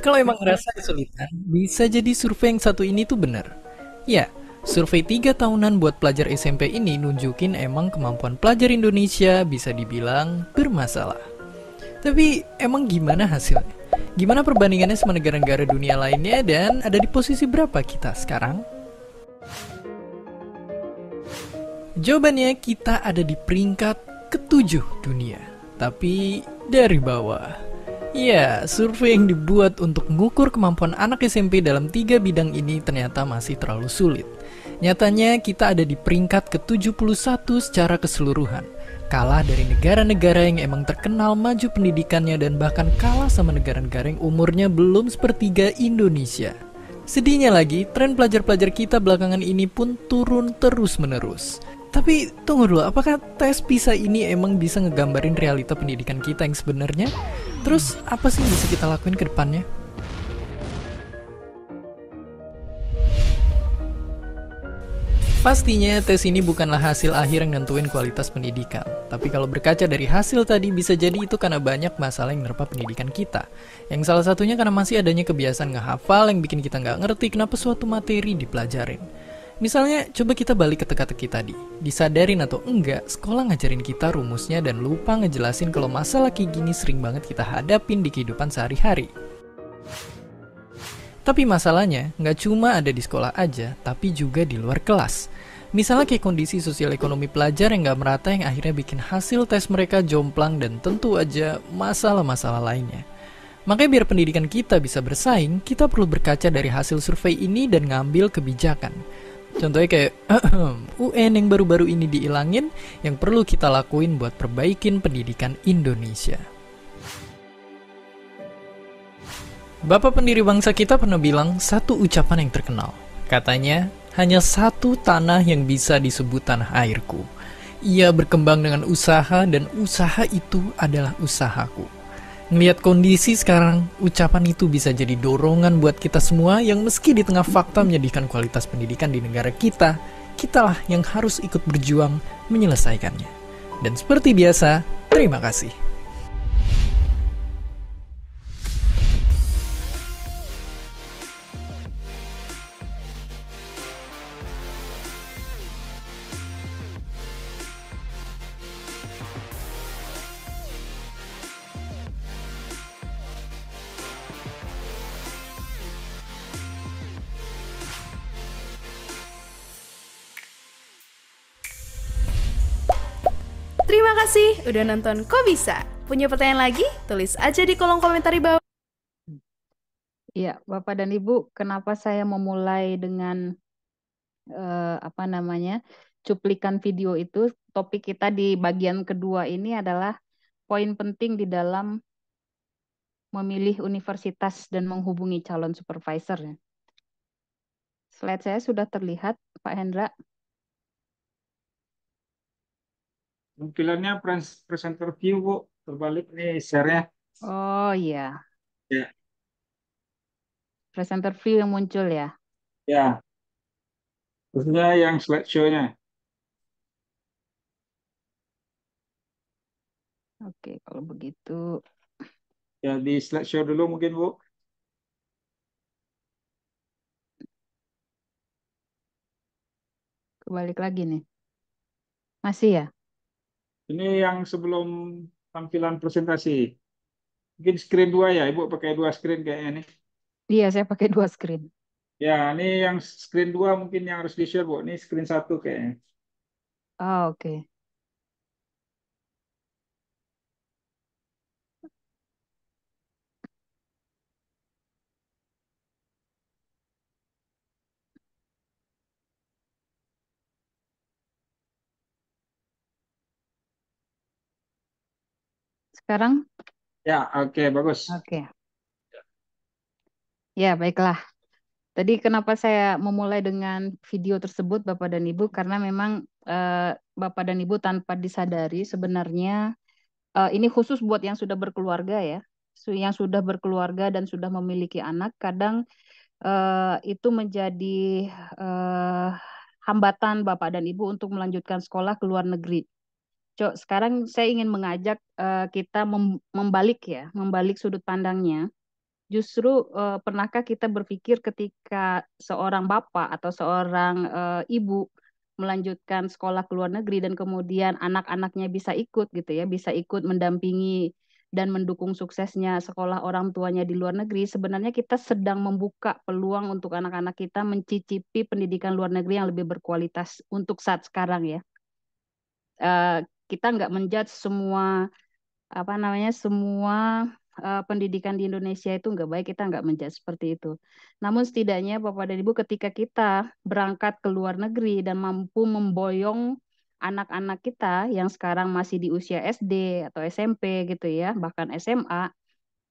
Kalau emang ngerasa kesulitan, bisa jadi survei yang satu ini tuh bener. Ya, survei tiga tahunan buat pelajar SMP ini nunjukin emang kemampuan pelajar Indonesia bisa dibilang bermasalah. Tapi emang gimana hasilnya? Gimana perbandingannya sama negara-negara dunia lainnya dan ada di posisi berapa kita sekarang? Jawabannya kita ada di peringkat ketujuh dunia, tapi dari bawah. Ya, survei yang dibuat untuk mengukur kemampuan anak SMP dalam tiga bidang ini ternyata masih terlalu sulit. Nyatanya kita ada di peringkat ke-71 secara keseluruhan, kalah dari negara-negara yang emang terkenal maju pendidikannya dan bahkan kalah sama negara-negara yang umurnya belum sepertiga Indonesia. Sedihnya lagi, tren pelajar-pelajar kita belakangan ini pun turun terus-menerus. Tapi tunggu dulu, apakah tes PISA ini emang bisa ngegambarin realita pendidikan kita yang sebenarnya? Terus apa sih yang bisa kita lakuin ke depannya? Pastinya tes ini bukanlah hasil akhir yang nentuin kualitas pendidikan. Tapi kalau berkaca dari hasil tadi bisa jadi itu karena banyak masalah yang menerpa pendidikan kita. Yang salah satunya karena masih adanya kebiasaan ngehafal yang bikin kita nggak ngerti kenapa suatu materi dipelajarin. Misalnya, coba kita balik ke teka-teki tadi. Disadarin atau enggak, sekolah ngajarin kita rumusnya dan lupa ngejelasin kalau masalah kayak gini sering banget kita hadapin di kehidupan sehari-hari. Tapi masalahnya, nggak cuma ada di sekolah aja, tapi juga di luar kelas. Misalnya kayak kondisi sosial ekonomi pelajar yang nggak merata yang akhirnya bikin hasil tes mereka jomplang dan tentu aja masalah-masalah lainnya. Makanya biar pendidikan kita bisa bersaing, kita perlu berkaca dari hasil survei ini dan ngambil kebijakan. Contohnya kayak UN yang baru-baru ini diilangin yang perlu kita lakuin buat perbaikin pendidikan Indonesia. Bapak pendiri bangsa kita pernah bilang satu ucapan yang terkenal. Katanya, hanya satu tanah yang bisa disebut tanah airku. Ia berkembang dengan usaha dan usaha itu adalah usahaku. Melihat kondisi sekarang, ucapan itu bisa jadi dorongan buat kita semua yang meski di tengah fakta menyedihkan kualitas pendidikan di negara kita, kitalah yang harus ikut berjuang menyelesaikannya. Dan seperti biasa, terima kasih. Terima kasih udah nonton Kok Bisa. Punya pertanyaan lagi? Tulis aja di kolom komentar di bawah. Iya, Bapak dan Ibu, kenapa saya memulai dengan uh, apa namanya cuplikan video itu? Topik kita di bagian kedua ini adalah poin penting di dalam memilih universitas dan menghubungi calon supervisor. Ya. Slide saya sudah terlihat, Pak Hendra. Tampilannya presenter view, Bu. Terbalik nih share-nya. Oh iya. Ya. Presenter view yang muncul ya. Ya. Terusnya yang slideshow-nya. Oke, kalau begitu. Ya, di slideshow dulu mungkin, Bu. Kebalik lagi nih. Masih ya? Ini yang sebelum tampilan presentasi. Mungkin screen dua ya, Ibu pakai dua screen kayaknya nih. Iya, saya pakai dua screen. Ya, ini yang screen dua mungkin yang harus di-share, Bu. Ini screen satu kayaknya. Oh, oke. Okay. sekarang? Ya, oke, okay, bagus. Oke. Okay. Ya, baiklah. Tadi kenapa saya memulai dengan video tersebut Bapak dan Ibu karena memang eh, Bapak dan Ibu tanpa disadari sebenarnya eh, ini khusus buat yang sudah berkeluarga ya. Yang sudah berkeluarga dan sudah memiliki anak kadang eh, itu menjadi eh, hambatan Bapak dan Ibu untuk melanjutkan sekolah ke luar negeri. Cok, sekarang saya ingin mengajak uh, kita mem membalik ya, membalik sudut pandangnya. Justru uh, pernahkah kita berpikir ketika seorang bapak atau seorang uh, ibu melanjutkan sekolah ke luar negeri dan kemudian anak-anaknya bisa ikut gitu ya, bisa ikut mendampingi dan mendukung suksesnya sekolah orang tuanya di luar negeri, sebenarnya kita sedang membuka peluang untuk anak-anak kita mencicipi pendidikan luar negeri yang lebih berkualitas untuk saat sekarang ya. Uh, kita nggak menjudge semua apa namanya semua uh, pendidikan di Indonesia itu nggak baik kita nggak menjudge seperti itu. Namun setidaknya Bapak dan Ibu ketika kita berangkat ke luar negeri dan mampu memboyong anak-anak kita yang sekarang masih di usia SD atau SMP gitu ya bahkan SMA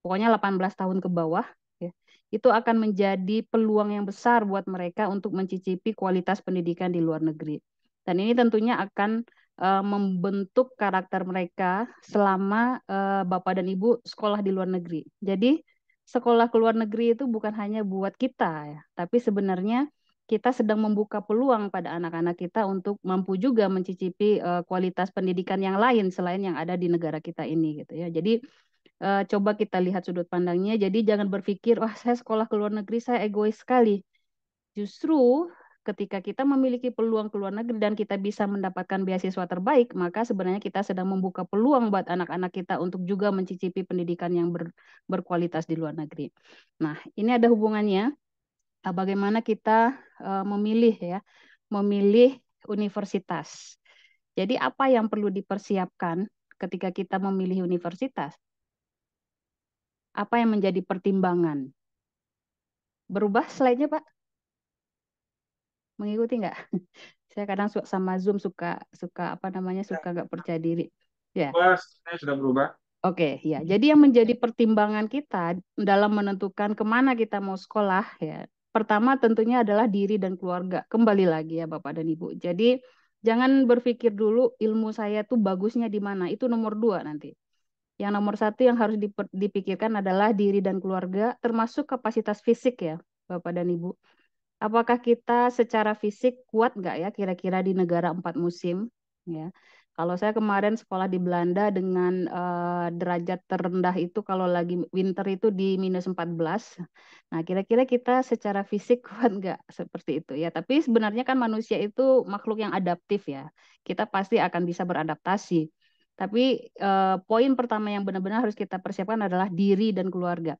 pokoknya 18 tahun ke bawah ya, itu akan menjadi peluang yang besar buat mereka untuk mencicipi kualitas pendidikan di luar negeri. Dan ini tentunya akan uh, membentuk karakter mereka selama uh, bapak dan ibu sekolah di luar negeri. Jadi sekolah ke luar negeri itu bukan hanya buat kita ya, tapi sebenarnya kita sedang membuka peluang pada anak-anak kita untuk mampu juga mencicipi uh, kualitas pendidikan yang lain selain yang ada di negara kita ini gitu ya. Jadi uh, coba kita lihat sudut pandangnya. Jadi jangan berpikir wah saya sekolah ke luar negeri saya egois sekali. Justru ketika kita memiliki peluang ke luar negeri dan kita bisa mendapatkan beasiswa terbaik, maka sebenarnya kita sedang membuka peluang buat anak-anak kita untuk juga mencicipi pendidikan yang ber, berkualitas di luar negeri. Nah, ini ada hubungannya eh, bagaimana kita uh, memilih ya, memilih universitas. Jadi apa yang perlu dipersiapkan ketika kita memilih universitas? Apa yang menjadi pertimbangan? Berubah slide-nya, Pak? mengikuti nggak? saya kadang suka sama Zoom suka suka apa namanya ya. suka nggak percaya diri. Ya. Saya sudah berubah. Oke, okay, ya. Jadi yang menjadi pertimbangan kita dalam menentukan kemana kita mau sekolah, ya. Pertama tentunya adalah diri dan keluarga. Kembali lagi ya Bapak dan Ibu. Jadi jangan berpikir dulu ilmu saya tuh bagusnya di mana. Itu nomor dua nanti. Yang nomor satu yang harus dipikirkan adalah diri dan keluarga, termasuk kapasitas fisik ya Bapak dan Ibu apakah kita secara fisik kuat nggak ya kira-kira di negara empat musim ya kalau saya kemarin sekolah di Belanda dengan uh, derajat terendah itu kalau lagi winter itu di minus 14. Nah, kira-kira kita secara fisik kuat nggak seperti itu ya. Tapi sebenarnya kan manusia itu makhluk yang adaptif ya. Kita pasti akan bisa beradaptasi. Tapi uh, poin pertama yang benar-benar harus kita persiapkan adalah diri dan keluarga.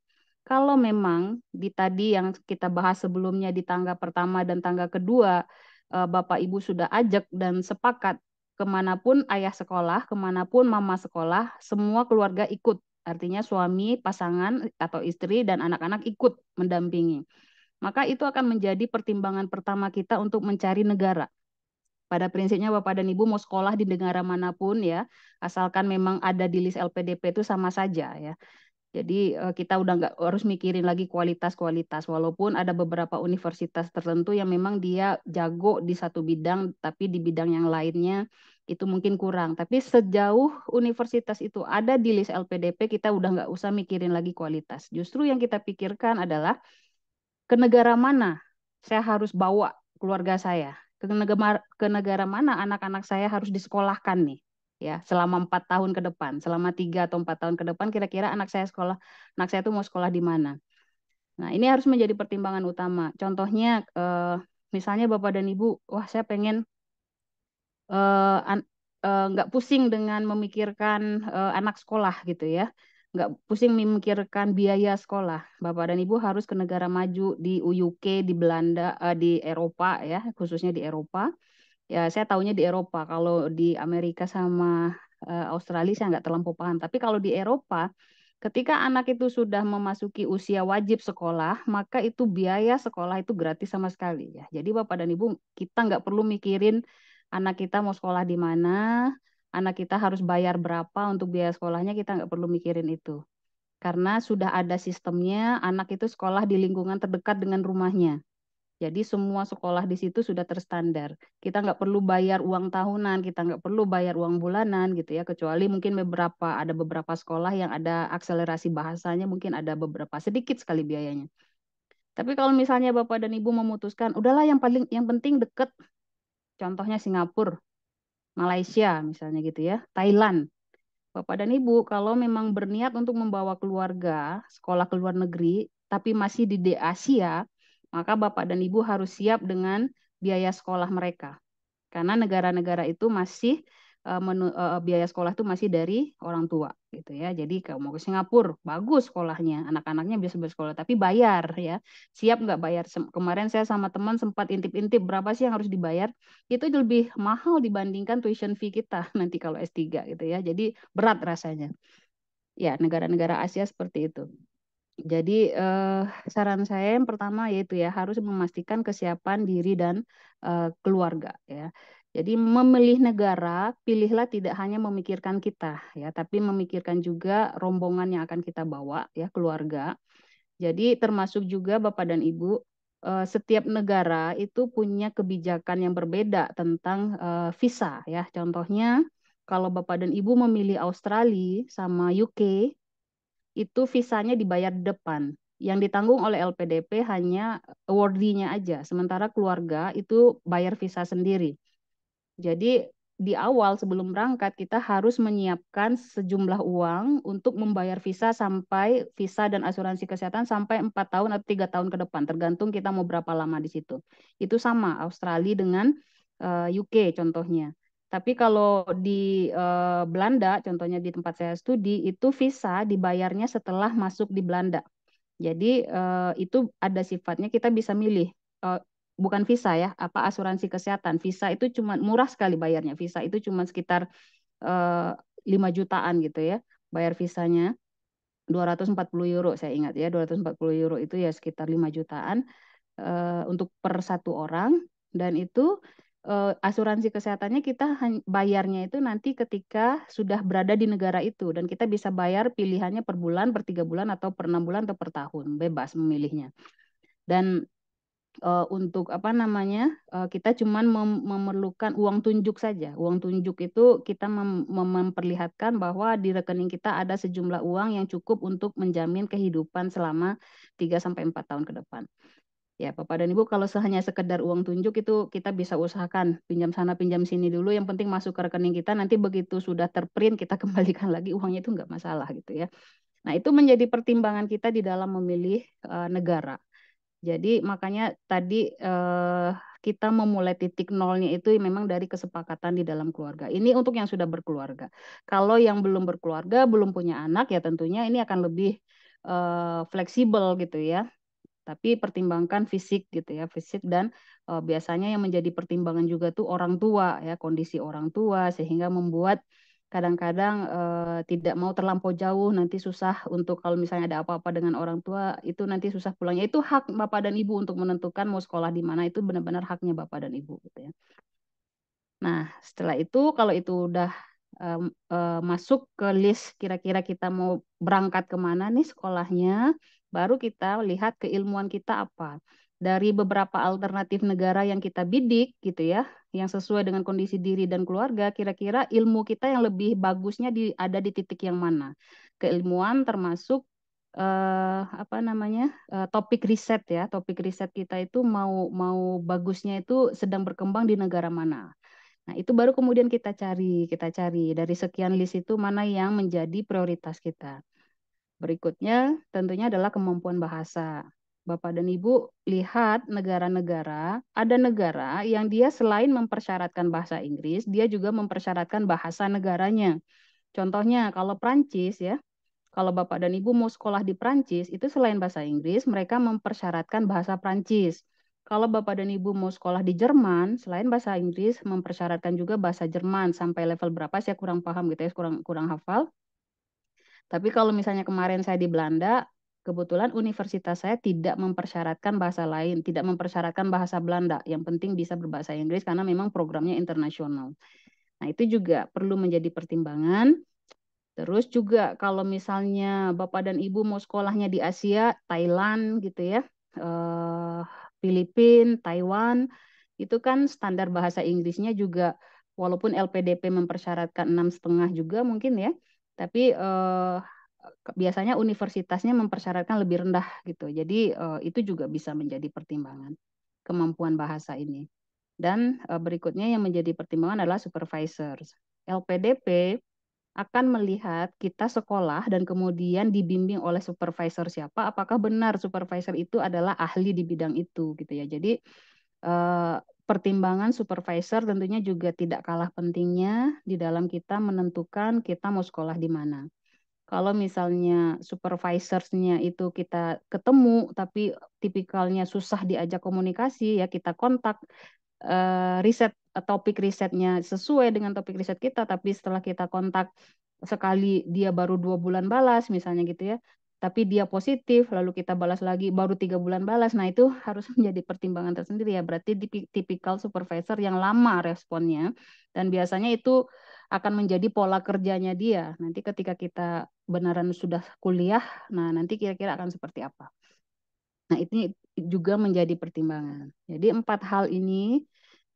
Kalau memang di tadi yang kita bahas sebelumnya di tangga pertama dan tangga kedua, eh, Bapak Ibu sudah ajak dan sepakat kemanapun ayah sekolah, kemanapun mama sekolah, semua keluarga ikut. Artinya suami, pasangan, atau istri, dan anak-anak ikut mendampingi. Maka itu akan menjadi pertimbangan pertama kita untuk mencari negara pada prinsipnya Bapak dan Ibu mau sekolah di negara manapun ya, asalkan memang ada di list LPDP itu sama saja ya. Jadi eh, kita udah nggak harus mikirin lagi kualitas-kualitas. Walaupun ada beberapa universitas tertentu yang memang dia jago di satu bidang, tapi di bidang yang lainnya itu mungkin kurang. Tapi sejauh universitas itu ada di list LPDP, kita udah nggak usah mikirin lagi kualitas. Justru yang kita pikirkan adalah ke negara mana saya harus bawa keluarga saya, ke negara, ke negara mana anak-anak saya harus disekolahkan nih ya selama empat tahun ke depan selama tiga atau empat tahun ke depan kira-kira anak saya sekolah anak saya itu mau sekolah di mana nah ini harus menjadi pertimbangan utama contohnya eh, misalnya bapak dan ibu wah saya pengen eh, eh, nggak pusing dengan memikirkan anak sekolah gitu ya nggak pusing memikirkan biaya sekolah bapak dan ibu harus ke negara maju di UK di Belanda di Eropa ya khususnya di Eropa ya saya tahunya di Eropa. Kalau di Amerika sama eh, Australia saya nggak terlampau paham. Tapi kalau di Eropa, ketika anak itu sudah memasuki usia wajib sekolah, maka itu biaya sekolah itu gratis sama sekali ya. Jadi Bapak dan Ibu, kita nggak perlu mikirin anak kita mau sekolah di mana, anak kita harus bayar berapa untuk biaya sekolahnya, kita nggak perlu mikirin itu. Karena sudah ada sistemnya, anak itu sekolah di lingkungan terdekat dengan rumahnya. Jadi semua sekolah di situ sudah terstandar. Kita nggak perlu bayar uang tahunan, kita nggak perlu bayar uang bulanan gitu ya, kecuali mungkin beberapa ada beberapa sekolah yang ada akselerasi bahasanya mungkin ada beberapa sedikit sekali biayanya. Tapi kalau misalnya Bapak dan Ibu memutuskan, udahlah yang paling yang penting deket, contohnya Singapura, Malaysia misalnya gitu ya, Thailand. Bapak dan Ibu, kalau memang berniat untuk membawa keluarga sekolah ke luar negeri, tapi masih di Asia, maka Bapak dan Ibu harus siap dengan biaya sekolah mereka. Karena negara-negara itu masih eh, eh, biaya sekolah itu masih dari orang tua gitu ya. Jadi kalau mau ke Singapura bagus sekolahnya, anak-anaknya bisa bersekolah tapi bayar ya. Siap nggak bayar? Kemarin saya sama teman sempat intip-intip berapa sih yang harus dibayar? Itu lebih mahal dibandingkan tuition fee kita nanti kalau S3 gitu ya. Jadi berat rasanya. Ya, negara-negara Asia seperti itu. Jadi eh, saran saya yang pertama yaitu ya harus memastikan kesiapan diri dan eh, keluarga ya. Jadi memilih negara, pilihlah tidak hanya memikirkan kita ya, tapi memikirkan juga rombongan yang akan kita bawa ya, keluarga. Jadi termasuk juga Bapak dan Ibu eh, setiap negara itu punya kebijakan yang berbeda tentang eh, visa ya. Contohnya kalau Bapak dan Ibu memilih Australia sama UK itu visanya dibayar depan. Yang ditanggung oleh LPDP hanya awardee-nya aja, sementara keluarga itu bayar visa sendiri. Jadi di awal sebelum berangkat kita harus menyiapkan sejumlah uang untuk membayar visa sampai visa dan asuransi kesehatan sampai empat tahun atau tiga tahun ke depan tergantung kita mau berapa lama di situ. Itu sama Australia dengan eh, UK contohnya. Tapi kalau di eh, Belanda, contohnya di tempat saya studi, itu visa dibayarnya setelah masuk di Belanda. Jadi eh, itu ada sifatnya kita bisa milih. Eh, bukan visa ya, apa asuransi kesehatan. Visa itu cuma murah sekali bayarnya. Visa itu cuma sekitar eh, 5 jutaan gitu ya, bayar visanya. 240 euro saya ingat ya, 240 euro itu ya sekitar 5 jutaan uh, untuk per satu orang dan itu uh, asuransi kesehatannya kita bayarnya itu nanti ketika sudah berada di negara itu dan kita bisa bayar pilihannya per bulan, per tiga bulan atau per enam bulan atau per tahun, bebas memilihnya. Dan uh, untuk apa namanya uh, kita cuman mem memerlukan uang tunjuk saja uang tunjuk itu kita mem memperlihatkan bahwa di rekening kita ada sejumlah uang yang cukup untuk menjamin kehidupan selama tiga sampai empat tahun ke depan Ya, Bapak dan Ibu, kalau hanya sekedar uang tunjuk itu kita bisa usahakan pinjam sana, pinjam sini dulu. Yang penting masuk ke rekening kita, nanti begitu sudah terprint kita kembalikan lagi uangnya itu nggak masalah gitu ya. Nah, itu menjadi pertimbangan kita di dalam memilih uh, negara. Jadi makanya tadi eh, kita memulai titik nolnya itu memang dari kesepakatan di dalam keluarga. Ini untuk yang sudah berkeluarga. Kalau yang belum berkeluarga, belum punya anak ya tentunya ini akan lebih eh, fleksibel gitu ya tapi pertimbangkan fisik gitu ya fisik dan e, biasanya yang menjadi pertimbangan juga tuh orang tua ya kondisi orang tua sehingga membuat kadang-kadang e, tidak mau terlampau jauh nanti susah untuk kalau misalnya ada apa-apa dengan orang tua itu nanti susah pulangnya itu hak bapak dan ibu untuk menentukan mau sekolah di mana itu benar-benar haknya bapak dan ibu gitu ya nah setelah itu kalau itu udah e, e, masuk ke list kira-kira kita mau berangkat kemana nih sekolahnya baru kita lihat keilmuan kita apa. Dari beberapa alternatif negara yang kita bidik gitu ya, yang sesuai dengan kondisi diri dan keluarga, kira-kira ilmu kita yang lebih bagusnya di, ada di titik yang mana. Keilmuan termasuk eh, apa namanya? Eh, topik riset ya, topik riset kita itu mau mau bagusnya itu sedang berkembang di negara mana. Nah, itu baru kemudian kita cari, kita cari dari sekian list itu mana yang menjadi prioritas kita. Berikutnya tentunya adalah kemampuan bahasa. Bapak dan Ibu lihat negara-negara, ada negara yang dia selain mempersyaratkan bahasa Inggris, dia juga mempersyaratkan bahasa negaranya. Contohnya kalau Prancis ya, kalau Bapak dan Ibu mau sekolah di Prancis, itu selain bahasa Inggris, mereka mempersyaratkan bahasa Prancis. Kalau Bapak dan Ibu mau sekolah di Jerman, selain bahasa Inggris, mempersyaratkan juga bahasa Jerman sampai level berapa saya kurang paham gitu ya, kurang kurang hafal. Tapi kalau misalnya kemarin saya di Belanda, kebetulan universitas saya tidak mempersyaratkan bahasa lain, tidak mempersyaratkan bahasa Belanda. Yang penting bisa berbahasa Inggris karena memang programnya internasional. Nah, itu juga perlu menjadi pertimbangan. Terus juga kalau misalnya Bapak dan Ibu mau sekolahnya di Asia, Thailand gitu ya, eh, Filipina, Taiwan, itu kan standar bahasa Inggrisnya juga walaupun LPDP mempersyaratkan enam setengah juga mungkin ya, tapi eh, biasanya universitasnya mempersyaratkan lebih rendah gitu. Jadi eh, itu juga bisa menjadi pertimbangan kemampuan bahasa ini. Dan eh, berikutnya yang menjadi pertimbangan adalah supervisors. LPDP akan melihat kita sekolah dan kemudian dibimbing oleh supervisor siapa, apakah benar supervisor itu adalah ahli di bidang itu gitu ya. Jadi eh, Pertimbangan supervisor tentunya juga tidak kalah pentingnya di dalam kita menentukan kita mau sekolah di mana. Kalau misalnya supervisorsnya itu kita ketemu tapi tipikalnya susah diajak komunikasi ya kita kontak uh, riset topik risetnya sesuai dengan topik riset kita tapi setelah kita kontak sekali dia baru dua bulan balas misalnya gitu ya tapi dia positif lalu kita balas lagi baru tiga bulan balas nah itu harus menjadi pertimbangan tersendiri ya berarti tipikal supervisor yang lama responnya dan biasanya itu akan menjadi pola kerjanya dia nanti ketika kita benaran sudah kuliah nah nanti kira-kira akan seperti apa nah ini juga menjadi pertimbangan jadi empat hal ini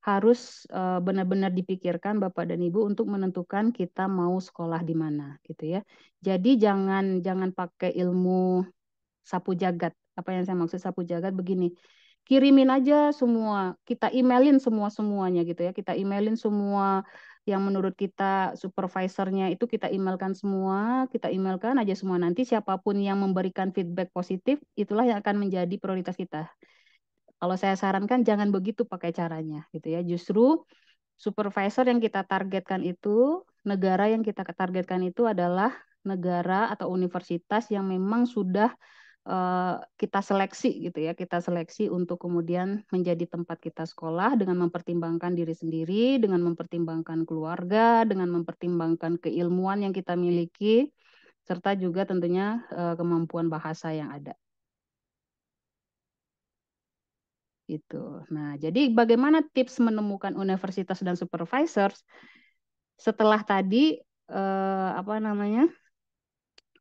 harus uh, benar-benar dipikirkan Bapak dan Ibu untuk menentukan kita mau sekolah di mana gitu ya. Jadi jangan jangan pakai ilmu sapu jagat. Apa yang saya maksud sapu jagat begini. Kirimin aja semua, kita emailin semua semuanya gitu ya. Kita emailin semua yang menurut kita supervisornya itu kita emailkan semua, kita emailkan aja semua nanti siapapun yang memberikan feedback positif itulah yang akan menjadi prioritas kita. Kalau saya sarankan jangan begitu pakai caranya gitu ya. Justru supervisor yang kita targetkan itu, negara yang kita targetkan itu adalah negara atau universitas yang memang sudah uh, kita seleksi gitu ya, kita seleksi untuk kemudian menjadi tempat kita sekolah dengan mempertimbangkan diri sendiri, dengan mempertimbangkan keluarga, dengan mempertimbangkan keilmuan yang kita miliki serta juga tentunya uh, kemampuan bahasa yang ada. gitu. Nah, jadi bagaimana tips menemukan universitas dan supervisors setelah tadi eh, apa namanya?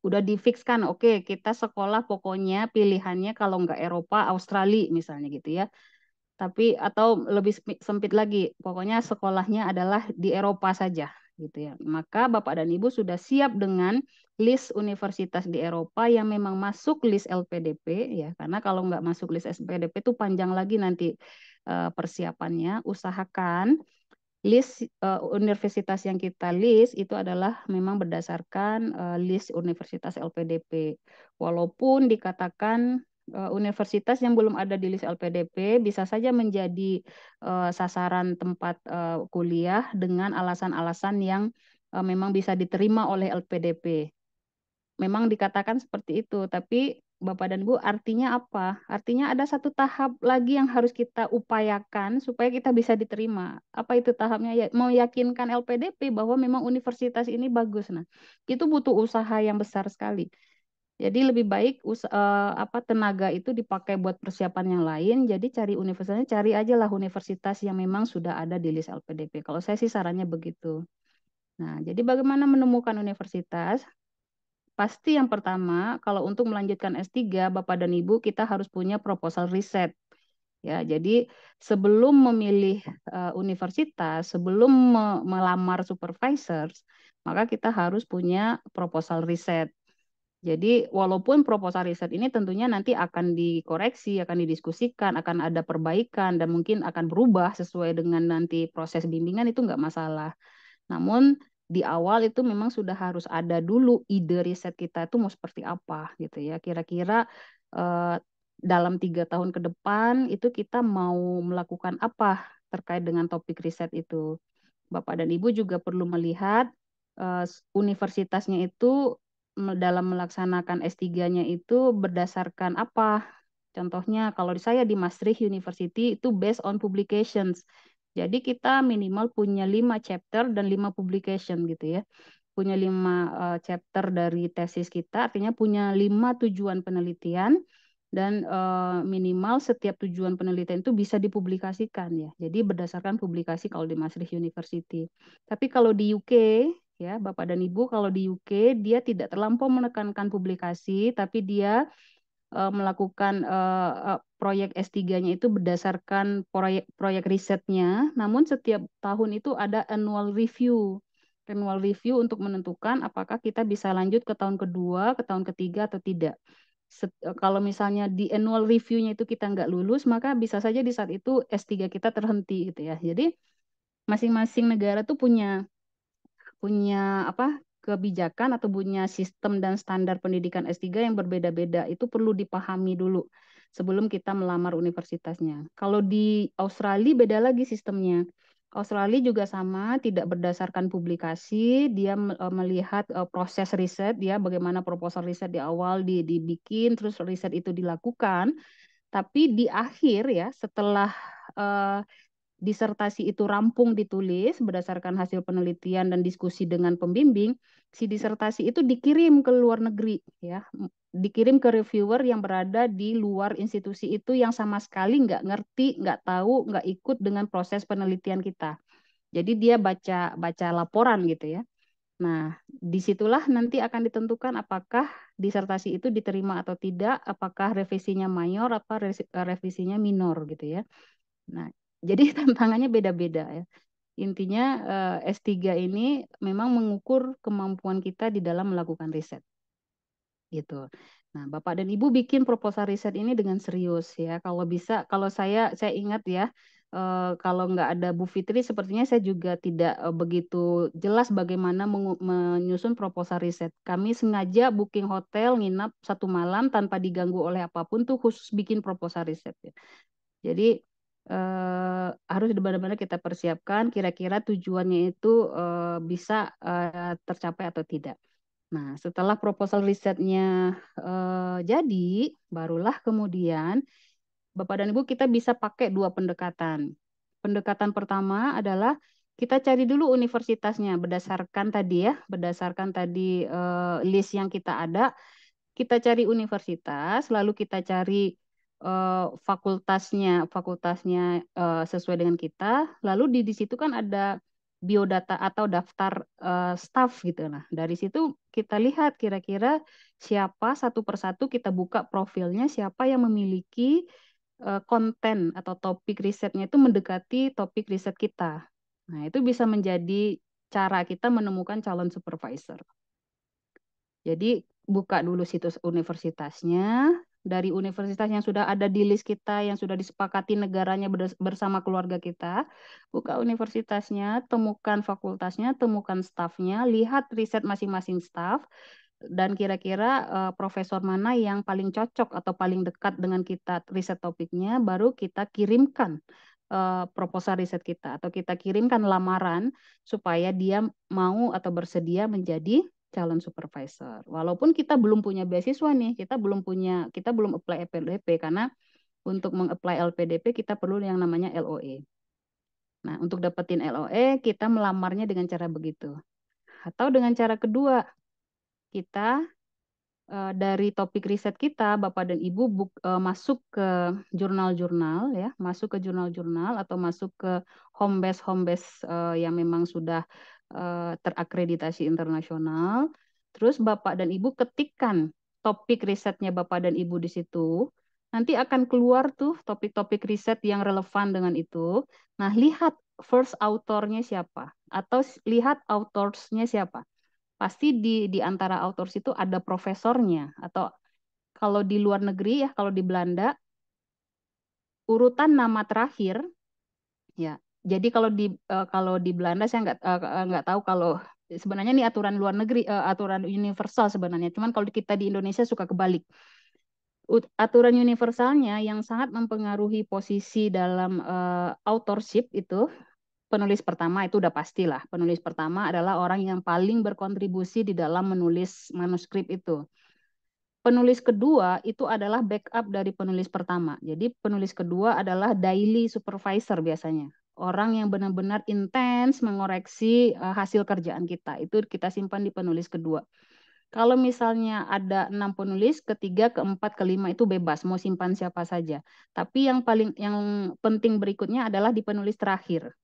udah difikskan, oke okay, kita sekolah pokoknya pilihannya kalau nggak Eropa, Australia misalnya gitu ya. Tapi atau lebih sempit lagi, pokoknya sekolahnya adalah di Eropa saja gitu ya. Maka Bapak dan Ibu sudah siap dengan list universitas di Eropa yang memang masuk list LPDP ya karena kalau nggak masuk list SPDP itu panjang lagi nanti uh, persiapannya usahakan list uh, universitas yang kita list itu adalah memang berdasarkan uh, list universitas LPDP walaupun dikatakan Eh, universitas yang belum ada di list LPDP bisa saja menjadi uh, sasaran tempat uh, kuliah dengan alasan-alasan yang uh, memang bisa diterima oleh LPDP. Memang dikatakan seperti itu, tapi Bapak dan Bu artinya apa? Artinya ada satu tahap lagi yang harus kita upayakan supaya kita bisa diterima. Apa itu tahapnya? Ya, meyakinkan LPDP bahwa memang universitas ini bagus. Nah, itu butuh usaha yang besar sekali jadi lebih baik us uh, apa tenaga itu dipakai buat persiapan yang lain. Jadi cari universitasnya, cari aja lah universitas yang memang sudah ada di list LPDP. Kalau saya sih sarannya begitu. Nah, jadi bagaimana menemukan universitas? Pasti yang pertama, kalau untuk melanjutkan S3, Bapak dan Ibu kita harus punya proposal riset. Ya, jadi sebelum memilih uh, universitas, sebelum me melamar supervisors, maka kita harus punya proposal riset. Jadi walaupun proposal riset ini tentunya nanti akan dikoreksi, akan didiskusikan, akan ada perbaikan dan mungkin akan berubah sesuai dengan nanti proses bimbingan itu nggak masalah. Namun di awal itu memang sudah harus ada dulu ide riset kita itu mau seperti apa gitu ya. Kira-kira eh, dalam tiga tahun ke depan itu kita mau melakukan apa terkait dengan topik riset itu. Bapak dan Ibu juga perlu melihat eh, universitasnya itu dalam melaksanakan S3-nya itu berdasarkan apa? Contohnya kalau saya di Maastricht University itu based on publications. Jadi kita minimal punya lima chapter dan lima publication gitu ya. Punya lima eh, chapter dari tesis kita, artinya punya lima tujuan penelitian dan eh, minimal setiap tujuan penelitian itu bisa dipublikasikan ya. Jadi berdasarkan publikasi kalau di Maastricht University. Tapi kalau di UK ya Bapak dan Ibu kalau di UK dia tidak terlampau menekankan publikasi tapi dia uh, melakukan uh, uh, proyek S3-nya itu berdasarkan proyek proyek risetnya namun setiap tahun itu ada annual review annual review untuk menentukan apakah kita bisa lanjut ke tahun kedua ke tahun ketiga atau tidak Set, kalau misalnya di annual review-nya itu kita nggak lulus, maka bisa saja di saat itu S3 kita terhenti gitu ya. Jadi masing-masing negara tuh punya punya apa kebijakan atau punya sistem dan standar pendidikan S3 yang berbeda-beda itu perlu dipahami dulu sebelum kita melamar universitasnya. Kalau di Australia beda lagi sistemnya. Australia juga sama, tidak berdasarkan publikasi, dia e, melihat e, proses riset, ya bagaimana proposal riset di awal dibikin, terus riset itu dilakukan, tapi di akhir ya setelah uh, disertasi itu rampung ditulis berdasarkan hasil penelitian dan diskusi dengan pembimbing, si disertasi itu dikirim ke luar negeri ya, dikirim ke reviewer yang berada di luar institusi itu yang sama sekali nggak ngerti, nggak tahu, nggak ikut dengan proses penelitian kita. Jadi dia baca baca laporan gitu ya. Nah, disitulah nanti akan ditentukan apakah disertasi itu diterima atau tidak, apakah revisinya mayor apa revisinya minor gitu ya. Nah, jadi tantangannya beda-beda ya. Intinya eh, S3 ini memang mengukur kemampuan kita di dalam melakukan riset. Gitu. Nah, Bapak dan Ibu bikin proposal riset ini dengan serius ya. Kalau bisa, kalau saya saya ingat ya, eh, kalau nggak ada Bu Fitri, sepertinya saya juga tidak eh, begitu jelas bagaimana menyusun proposal riset. Kami sengaja booking hotel, nginap satu malam tanpa diganggu oleh apapun tuh khusus bikin proposal riset ya. Jadi uh, harus benar-benar kita persiapkan kira-kira tujuannya itu uh, bisa uh, tercapai atau tidak. Nah, setelah proposal risetnya uh, jadi, barulah kemudian Bapak dan Ibu kita bisa pakai dua pendekatan. Pendekatan pertama adalah kita cari dulu universitasnya berdasarkan tadi ya, berdasarkan tadi uh, list yang kita ada, kita cari universitas, lalu kita cari uh, fakultasnya fakultasnya uh, sesuai dengan kita lalu di di kan ada biodata atau daftar uh, staff gitu nah dari situ kita lihat kira-kira siapa satu persatu kita buka profilnya siapa yang memiliki uh, konten atau topik risetnya itu mendekati topik riset kita nah itu bisa menjadi cara kita menemukan calon supervisor jadi buka dulu situs universitasnya dari universitas yang sudah ada di list kita yang sudah disepakati negaranya bersama keluarga kita buka universitasnya temukan fakultasnya temukan stafnya lihat riset masing-masing staf dan kira-kira uh, profesor mana yang paling cocok atau paling dekat dengan kita riset topiknya baru kita kirimkan uh, proposal riset kita atau kita kirimkan lamaran supaya dia mau atau bersedia menjadi calon supervisor. Walaupun kita belum punya beasiswa nih, kita belum punya, kita belum apply LPDP karena untuk mengapply LPDP kita perlu yang namanya LOE. Nah, untuk dapetin LOE kita melamarnya dengan cara begitu. Atau dengan cara kedua, kita eh, dari topik riset kita Bapak dan Ibu buk, eh, masuk ke jurnal-jurnal ya, masuk ke jurnal-jurnal atau masuk ke home base home eh, base yang memang sudah Eh, terakreditasi internasional. Terus Bapak dan Ibu ketikkan topik risetnya Bapak dan Ibu di situ. Nanti akan keluar tuh topik-topik riset yang relevan dengan itu. Nah, lihat first autornya siapa atau lihat autorsnya siapa. Pasti di di antara authors itu ada profesornya atau kalau di luar negeri ya kalau di Belanda urutan nama terakhir ya jadi kalau di uh, kalau di Belanda saya nggak uh, nggak tahu kalau sebenarnya ini aturan luar negeri uh, aturan universal sebenarnya cuman kalau kita di Indonesia suka kebalik aturan universalnya yang sangat mempengaruhi posisi dalam uh, authorship itu penulis pertama itu udah pastilah penulis pertama adalah orang yang paling berkontribusi di dalam menulis manuskrip itu penulis kedua itu adalah backup dari penulis pertama jadi penulis kedua adalah daily supervisor biasanya orang yang benar-benar intens mengoreksi uh, hasil kerjaan kita. Itu kita simpan di penulis kedua. Kalau misalnya ada enam penulis, ketiga, keempat, kelima itu bebas, mau simpan siapa saja. Tapi yang paling yang penting berikutnya adalah di penulis terakhir.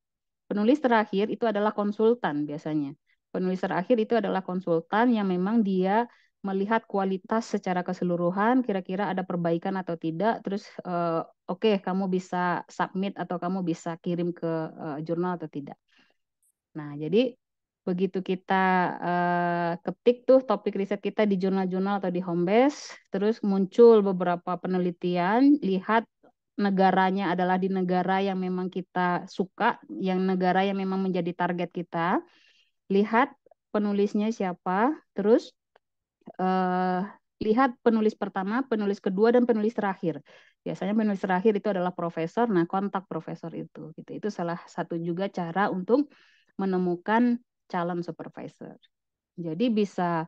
Penulis terakhir itu adalah konsultan biasanya. Penulis terakhir itu adalah konsultan yang memang dia melihat kualitas secara keseluruhan, kira-kira ada perbaikan atau tidak, terus eh, oke okay, kamu bisa submit atau kamu bisa kirim ke eh, jurnal atau tidak. Nah, jadi begitu kita eh, ketik tuh topik riset kita di jurnal-jurnal atau di homebase, terus muncul beberapa penelitian, lihat negaranya adalah di negara yang memang kita suka, yang negara yang memang menjadi target kita. Lihat penulisnya siapa, terus uh, lihat penulis pertama, penulis kedua dan penulis terakhir. Biasanya penulis terakhir itu adalah profesor, nah kontak profesor itu gitu. Itu salah satu juga cara untuk menemukan calon supervisor. Jadi bisa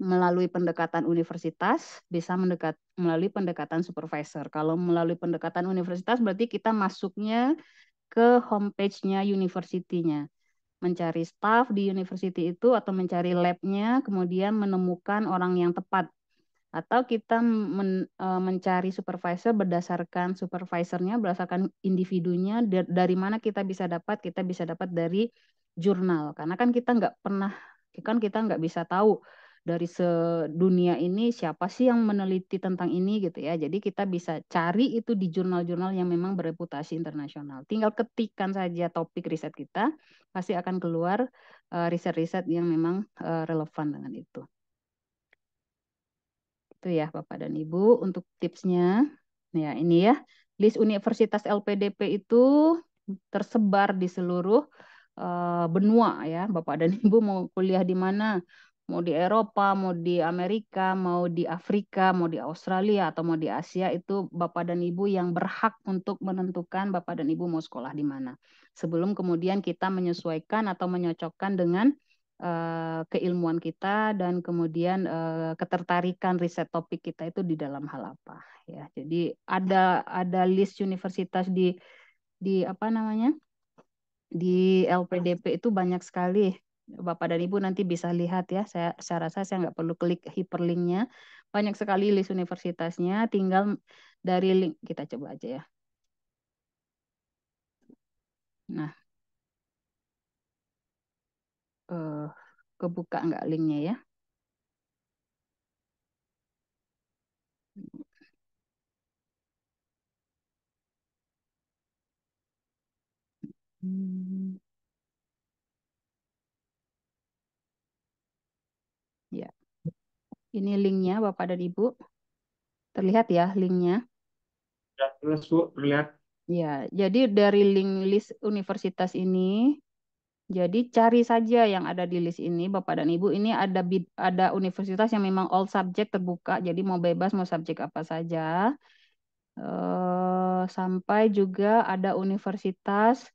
melalui pendekatan universitas, bisa mendekat melalui pendekatan supervisor. Kalau melalui pendekatan universitas berarti kita masuknya ke homepage-nya universitinya mencari staff di university itu atau mencari labnya, kemudian menemukan orang yang tepat. Atau kita men, e, mencari supervisor berdasarkan supervisornya, berdasarkan individunya, dari mana kita bisa dapat, kita bisa dapat dari jurnal. Karena kan kita nggak pernah, kan kita nggak bisa tahu dari sedunia ini siapa sih yang meneliti tentang ini gitu ya. Jadi kita bisa cari itu di jurnal-jurnal yang memang bereputasi internasional. Tinggal ketikkan saja topik riset kita, pasti akan keluar eh, riset-riset yang memang eh, relevan dengan itu. Itu ya Bapak dan Ibu untuk tipsnya. Ya ini ya, list universitas LPDP itu tersebar di seluruh eh, benua ya Bapak dan Ibu mau kuliah di mana mau di Eropa, mau di Amerika, mau di Afrika, mau di Australia atau mau di Asia itu bapak dan ibu yang berhak untuk menentukan bapak dan ibu mau sekolah di mana. Sebelum kemudian kita menyesuaikan atau menyocokkan dengan uh, keilmuan kita dan kemudian uh, ketertarikan riset topik kita itu di dalam hal apa ya. Jadi ada ada list universitas di di apa namanya? di LPDP itu banyak sekali Bapak dan Ibu nanti bisa lihat ya. Saya, saya rasa saya nggak perlu klik hyperlinknya. Banyak sekali list universitasnya. Tinggal dari link kita coba aja ya. Nah, uh, kebuka nggak linknya ya? Hmm. Ini linknya Bapak dan Ibu. Terlihat ya linknya? Ya, terus Bu, terlihat. Ya, jadi dari link list universitas ini, jadi cari saja yang ada di list ini, Bapak dan Ibu. Ini ada ada universitas yang memang all subject terbuka, jadi mau bebas mau subjek apa saja. Uh, sampai juga ada universitas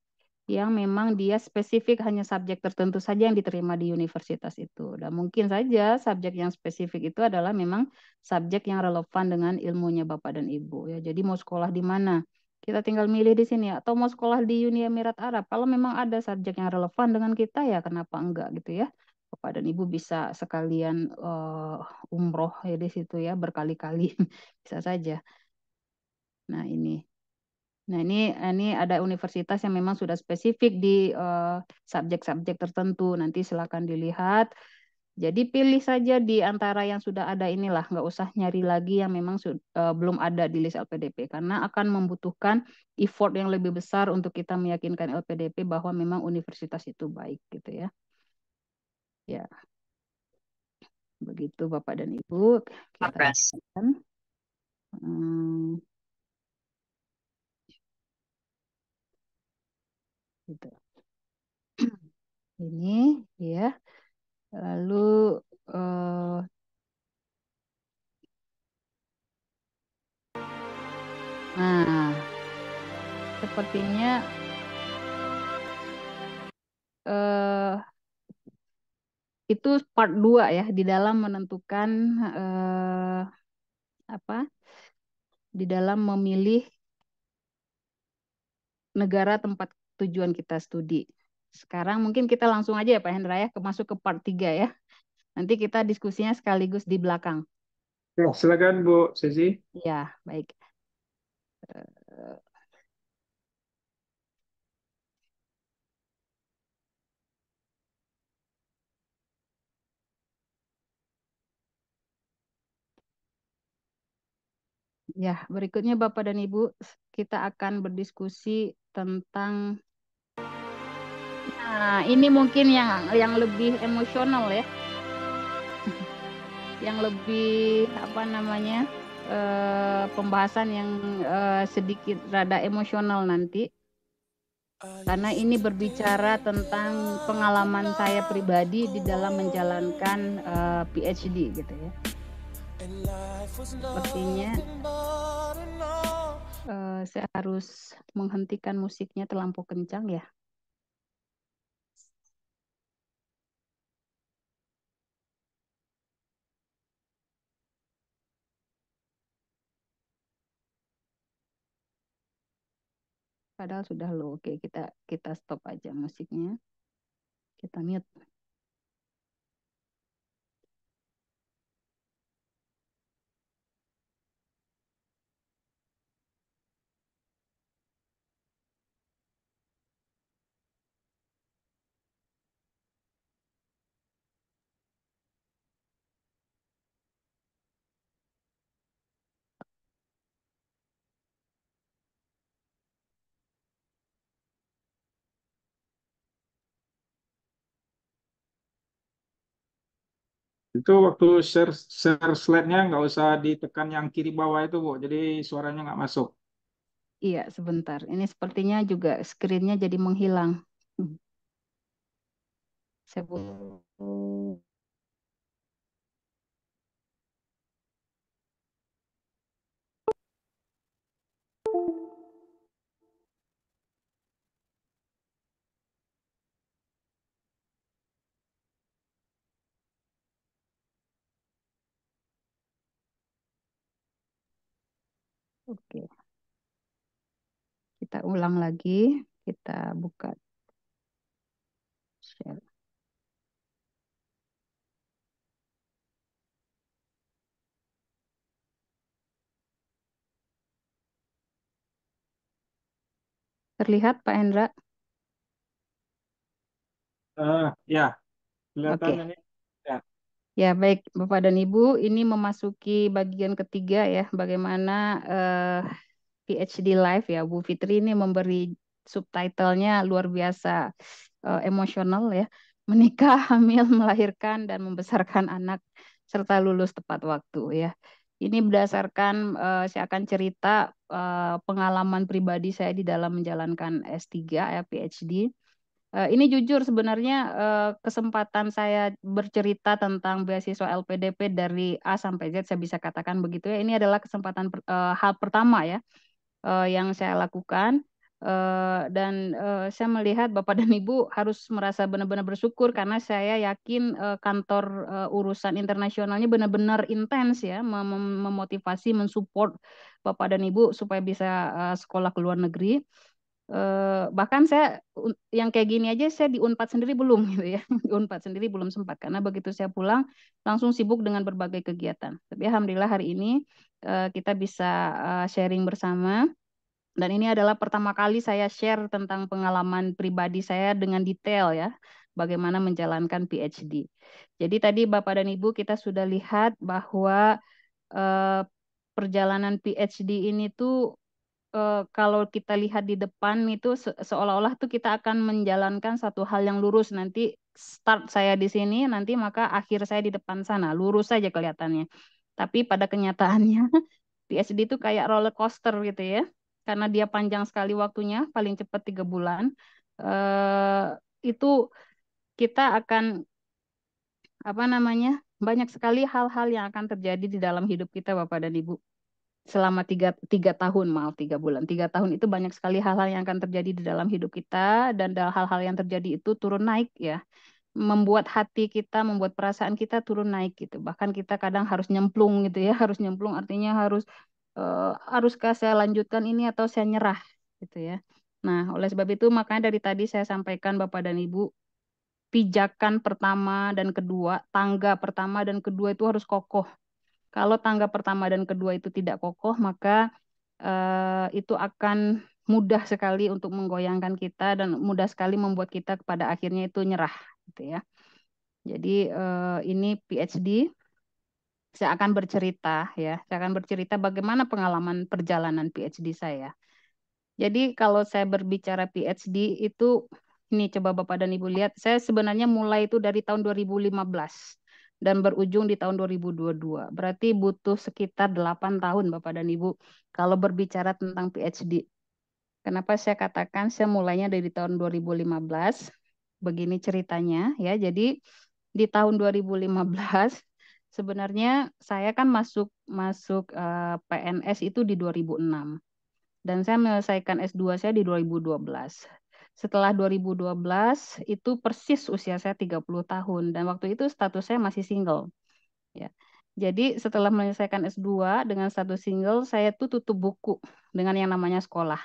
yang memang dia spesifik hanya subjek tertentu saja yang diterima di universitas itu. Dan mungkin saja subjek yang spesifik itu adalah memang subjek yang relevan dengan ilmunya Bapak dan Ibu ya. Jadi mau sekolah di mana? Kita tinggal milih di sini atau mau sekolah di Uni Emirat Arab. Kalau memang ada subjek yang relevan dengan kita ya kenapa enggak gitu ya. Bapak dan Ibu bisa sekalian uh, umroh ya di situ ya berkali-kali bisa saja. Nah, ini Nah, ini ini ada universitas yang memang sudah spesifik di eh, subjek-subjek uh, tertentu. Nanti silakan dilihat. Jadi pilih saja di antara yang sudah ada inilah, nggak usah nyari lagi yang memang uh, belum ada di list LPDP karena akan membutuhkan effort yang lebih besar untuk kita meyakinkan LPDP bahwa memang universitas itu baik gitu ya. Ya. Begitu Bapak dan Ibu. Kita Hmm. gitu ini ya lalu uh, nah sepertinya uh, itu part 2 ya di dalam menentukan uh, apa di dalam memilih negara tempat tujuan kita studi. Sekarang mungkin kita langsung aja ya Pak Hendra ya, masuk ke part 3 ya. Nanti kita diskusinya sekaligus di belakang. Oh, silakan Bu Sisi. Ya, baik. Eh, ya, berikutnya Bapak dan Ibu, kita akan berdiskusi tentang Nah, ini mungkin yang yang lebih emosional ya. yang lebih apa namanya? e, pembahasan yang e, sedikit rada emosional nanti. Karena ini berbicara tentang pengalaman saya pribadi di dalam menjalankan e, eh, PhD gitu ya. Sepertinya uh, saya harus menghentikan musiknya terlampau kencang ya. padahal sudah lo Oke, kita kita stop aja musiknya. Kita mute. Itu waktu share share slide-nya nggak usah ditekan yang kiri bawah itu, Bu. Jadi suaranya nggak masuk. Iya, sebentar. Ini sepertinya juga screen-nya jadi menghilang. Hmm. Saya butuh Oke, kita ulang lagi. Kita buka share. Terlihat Pak Hendra? Uh, ya, kelihatan okay. ini. Ya, baik Bapak dan Ibu, ini memasuki bagian ketiga ya, bagaimana uh, eh, PhD Live ya. Bu Fitri ini memberi subtitlenya luar biasa uh, emosional ya. Menikah, hamil, melahirkan, dan membesarkan anak, serta lulus tepat waktu ya. Ini berdasarkan uh, saya akan cerita uh, pengalaman pribadi saya di dalam menjalankan S3 ya, PhD Eh, ini jujur sebenarnya uh, kesempatan saya bercerita tentang beasiswa LPDP dari A sampai Z saya bisa katakan begitu ya. Ini adalah kesempatan per, uh, hal pertama ya uh, yang saya lakukan uh, dan uh, saya melihat Bapak dan Ibu harus merasa benar-benar bersyukur karena saya yakin uh, kantor uh, urusan internasionalnya benar-benar intens ya mem memotivasi mensupport Bapak dan Ibu supaya bisa uh, sekolah ke luar negeri. Eh, bahkan saya yang kayak gini aja saya di Unpad sendiri belum gitu ya. Di Unpad sendiri belum sempat karena begitu saya pulang langsung sibuk dengan berbagai kegiatan. Tapi alhamdulillah hari ini eh, kita bisa eh, sharing bersama. Dan ini adalah pertama kali saya share tentang pengalaman pribadi saya dengan detail ya, bagaimana menjalankan PhD. Jadi tadi Bapak dan Ibu kita sudah lihat bahwa eh, perjalanan PhD ini tuh uh, kalau kita lihat di depan itu se seolah-olah tuh kita akan menjalankan satu hal yang lurus nanti start saya di sini nanti maka akhir saya di depan sana lurus saja kelihatannya tapi pada kenyataannya PSD itu kayak roller coaster gitu ya karena dia panjang sekali waktunya paling cepat tiga bulan uh, itu kita akan apa namanya banyak sekali hal-hal yang akan terjadi di dalam hidup kita Bapak dan Ibu selama tiga, tiga tahun maaf tiga bulan tiga tahun itu banyak sekali hal-hal yang akan terjadi di dalam hidup kita dan hal-hal yang terjadi itu turun naik ya membuat hati kita membuat perasaan kita turun naik gitu bahkan kita kadang harus nyemplung gitu ya harus nyemplung artinya harus uh, haruskah saya lanjutkan ini atau saya nyerah gitu ya nah oleh sebab itu makanya dari tadi saya sampaikan bapak dan ibu pijakan pertama dan kedua tangga pertama dan kedua itu harus kokoh kalau tangga pertama dan kedua itu tidak kokoh, maka eh, itu akan mudah sekali untuk menggoyangkan kita dan mudah sekali membuat kita pada akhirnya itu nyerah, gitu ya. Jadi eh, ini PhD saya akan bercerita ya, saya akan bercerita bagaimana pengalaman perjalanan PhD saya. Jadi kalau saya berbicara PhD itu ini coba Bapak dan Ibu lihat, saya sebenarnya mulai itu dari tahun 2015 dan berujung di tahun 2022. Berarti butuh sekitar 8 tahun Bapak dan Ibu kalau berbicara tentang PhD. Kenapa saya katakan saya mulainya dari tahun 2015? Begini ceritanya ya. Jadi di tahun 2015 sebenarnya saya kan masuk masuk eh, PNS itu di 2006 dan saya menyelesaikan S2 saya di 2012. Setelah 2012 itu persis usia saya 30 tahun dan waktu itu status saya masih single. Ya. Jadi setelah menyelesaikan S2 dengan status single, saya tuh tutup buku dengan yang namanya sekolah.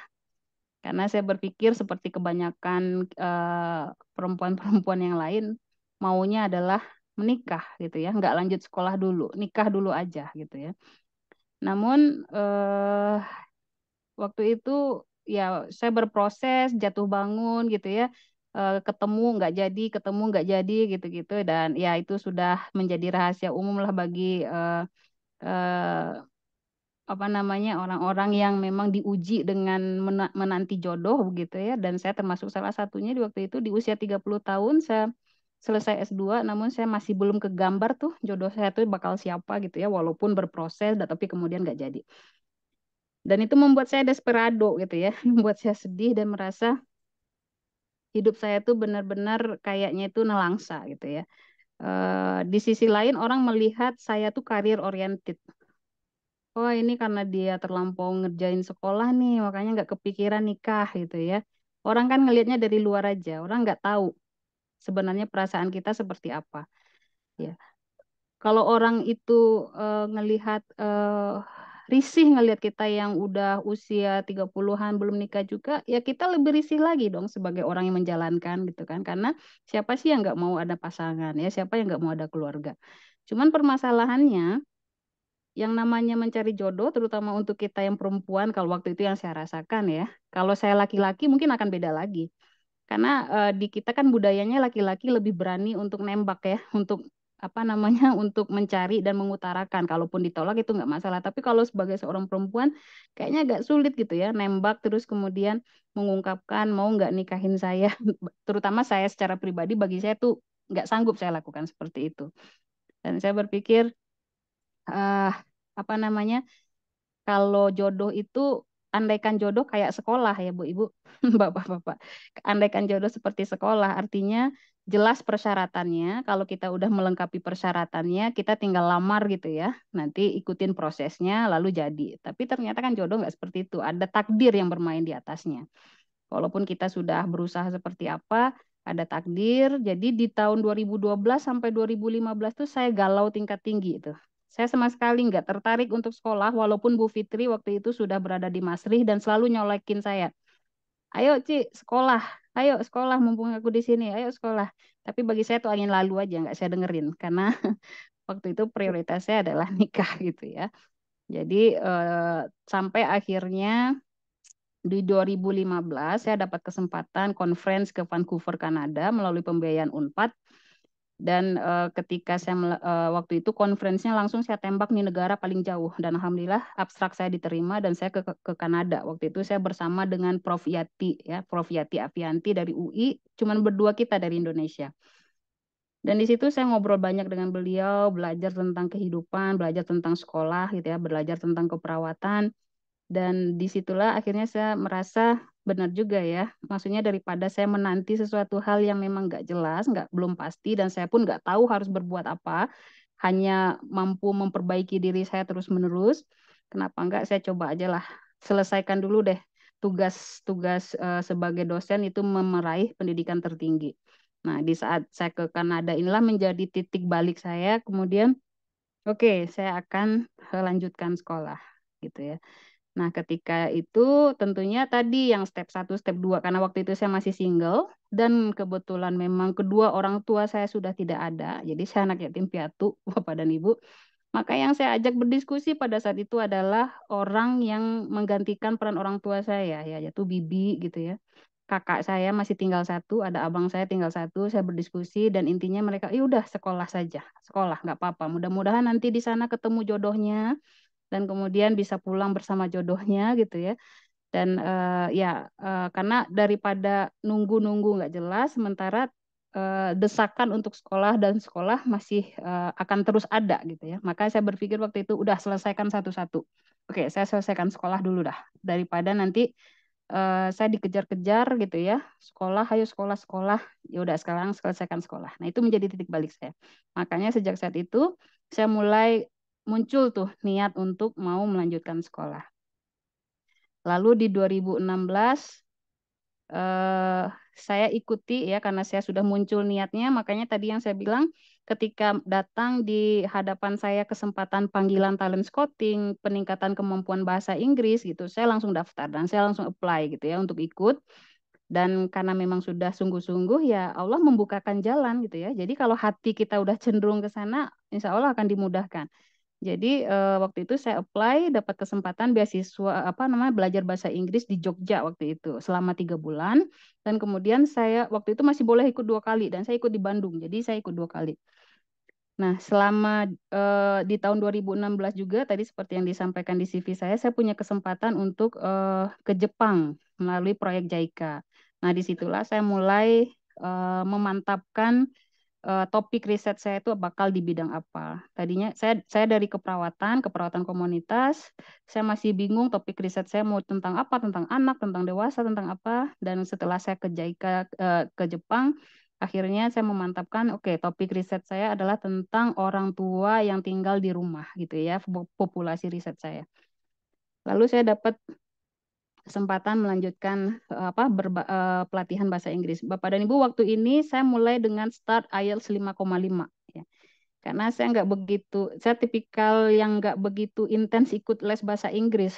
Karena saya berpikir seperti kebanyakan eh, perempuan-perempuan yang lain, maunya adalah menikah gitu ya, nggak lanjut sekolah dulu, nikah dulu aja gitu ya. Namun eh, waktu itu ya saya berproses jatuh bangun gitu ya eh, ketemu nggak jadi ketemu nggak jadi gitu-gitu dan ya itu sudah menjadi rahasia umum lah bagi uh, uh, apa namanya orang-orang yang memang diuji dengan menanti jodoh gitu ya dan saya termasuk salah satunya di waktu itu di usia 30 tahun saya selesai S2 namun saya masih belum kegambar tuh jodoh saya tuh bakal siapa gitu ya walaupun berproses tapi kemudian nggak jadi dan itu membuat saya desperado gitu ya, membuat saya sedih dan merasa hidup saya tuh benar-benar kayaknya itu nelangsa gitu ya. e, di sisi lain orang melihat saya tuh karir oriented. Oh ini karena dia terlampau ngerjain sekolah nih, makanya nggak kepikiran nikah gitu ya. Orang kan ngelihatnya dari luar aja, orang nggak tahu sebenarnya perasaan kita seperti apa. Ya, kalau orang itu uh, ngelihat uh, risih ngelihat kita yang udah usia 30-an belum nikah juga, ya kita lebih risih lagi dong sebagai orang yang menjalankan gitu kan. Karena siapa sih yang nggak mau ada pasangan ya, siapa yang nggak mau ada keluarga. Cuman permasalahannya yang namanya mencari jodoh terutama untuk kita yang perempuan kalau waktu itu yang saya rasakan ya. Kalau saya laki-laki mungkin akan beda lagi. Karena uh, di kita kan budayanya laki-laki lebih berani untuk nembak ya, untuk apa namanya untuk mencari dan mengutarakan kalaupun ditolak itu nggak masalah tapi kalau sebagai seorang perempuan kayaknya agak sulit gitu ya nembak terus kemudian mengungkapkan mau nggak nikahin saya terutama saya secara pribadi bagi saya tuh nggak sanggup saya lakukan seperti itu dan saya berpikir uh, apa namanya kalau jodoh itu andaikan jodoh kayak sekolah ya Bu Ibu, Bapak-bapak. Andaikan jodoh seperti sekolah artinya jelas persyaratannya. Kalau kita udah melengkapi persyaratannya, kita tinggal lamar gitu ya. Nanti ikutin prosesnya lalu jadi. Tapi ternyata kan jodoh nggak seperti itu. Ada takdir yang bermain di atasnya. Walaupun kita sudah berusaha seperti apa, ada takdir. Jadi di tahun 2012 sampai 2015 tuh saya galau tingkat tinggi itu. Saya sama sekali nggak tertarik untuk sekolah, walaupun Bu Fitri waktu itu sudah berada di Masrih dan selalu nyolekin saya. Ayo Ci, sekolah. Ayo sekolah, mumpung aku di sini. Ayo sekolah. Tapi bagi saya itu angin lalu aja, nggak saya dengerin. Karena waktu itu prioritasnya adalah nikah gitu ya. Jadi eh, sampai akhirnya di 2015 saya dapat kesempatan conference ke Vancouver, Kanada melalui pembiayaan UNPAD dan uh, ketika saya uh, waktu itu konferensinya langsung saya tembak di negara paling jauh dan alhamdulillah abstrak saya diterima dan saya ke ke Kanada waktu itu saya bersama dengan Prof Yati ya Prof Yati Avianti dari UI cuman berdua kita dari Indonesia dan di situ saya ngobrol banyak dengan beliau belajar tentang kehidupan belajar tentang sekolah gitu ya belajar tentang keperawatan dan disitulah akhirnya saya merasa benar juga ya. Maksudnya daripada saya menanti sesuatu hal yang memang nggak jelas, nggak belum pasti, dan saya pun nggak tahu harus berbuat apa, hanya mampu memperbaiki diri saya terus-menerus, kenapa nggak saya coba aja lah. Selesaikan dulu deh tugas-tugas uh, eh, sebagai dosen itu memeraih pendidikan tertinggi. Nah, di saat saya ke Kanada inilah menjadi titik balik saya. Kemudian, oke, okay, saya akan eh, lanjutkan sekolah, gitu ya. Nah, ketika itu tentunya tadi yang step 1, step 2 karena waktu itu saya masih single dan kebetulan memang kedua orang tua saya sudah tidak ada. Jadi saya anak yatim piatu, Bapak dan Ibu. Maka yang saya ajak berdiskusi pada saat itu adalah orang yang menggantikan peran orang tua saya ya, yaitu bibi gitu ya. Kakak saya masih tinggal satu, ada abang saya tinggal satu, saya berdiskusi dan intinya mereka, ya udah sekolah saja, sekolah nggak apa-apa. Mudah-mudahan nanti di sana ketemu jodohnya, dan kemudian bisa pulang bersama jodohnya gitu ya dan uh, ya uh, karena daripada nunggu-nunggu nggak jelas sementara uh, desakan untuk sekolah dan sekolah masih uh, akan terus ada gitu ya maka saya berpikir waktu itu udah selesaikan satu-satu oke saya selesaikan sekolah dulu dah daripada nanti uh, saya dikejar-kejar gitu ya sekolah ayo sekolah sekolah ya udah sekarang selesaikan sekolah nah itu menjadi titik balik saya makanya sejak saat itu saya mulai muncul tuh niat untuk mau melanjutkan sekolah. Lalu di 2016 eh, saya ikuti ya karena saya sudah muncul niatnya, makanya tadi yang saya bilang ketika datang di hadapan saya kesempatan panggilan talent scouting, peningkatan kemampuan bahasa Inggris gitu, saya langsung daftar dan saya langsung apply gitu ya untuk ikut. Dan karena memang sudah sungguh-sungguh ya Allah membukakan jalan gitu ya. Jadi kalau hati kita udah cenderung ke sana, insya Allah akan dimudahkan. Jadi uh, waktu itu saya apply dapat kesempatan beasiswa apa namanya belajar bahasa Inggris di Jogja waktu itu selama tiga bulan dan kemudian saya waktu itu masih boleh ikut dua kali dan saya ikut di Bandung jadi saya ikut dua kali. Nah selama uh, di tahun 2016 juga tadi seperti yang disampaikan di CV saya saya punya kesempatan untuk uh, ke Jepang melalui proyek JICA. Nah disitulah saya mulai uh, memantapkan uh, topik riset saya itu bakal di bidang apa. Tadinya saya saya dari keperawatan, keperawatan komunitas, saya masih bingung topik riset saya mau tentang apa, tentang anak, tentang dewasa, tentang apa. Dan setelah saya ke JICA uh, eh, ke Jepang, akhirnya saya memantapkan oke okay, topik riset saya adalah tentang orang tua yang tinggal di rumah gitu ya, populasi riset saya. Lalu saya dapat kesempatan melanjutkan eh, apa berba, uh, pelatihan bahasa Inggris. Bapak dan Ibu waktu ini saya mulai dengan start IELTS 5,5 ya. Karena saya nggak begitu, saya tipikal yang nggak begitu intens ikut les bahasa Inggris.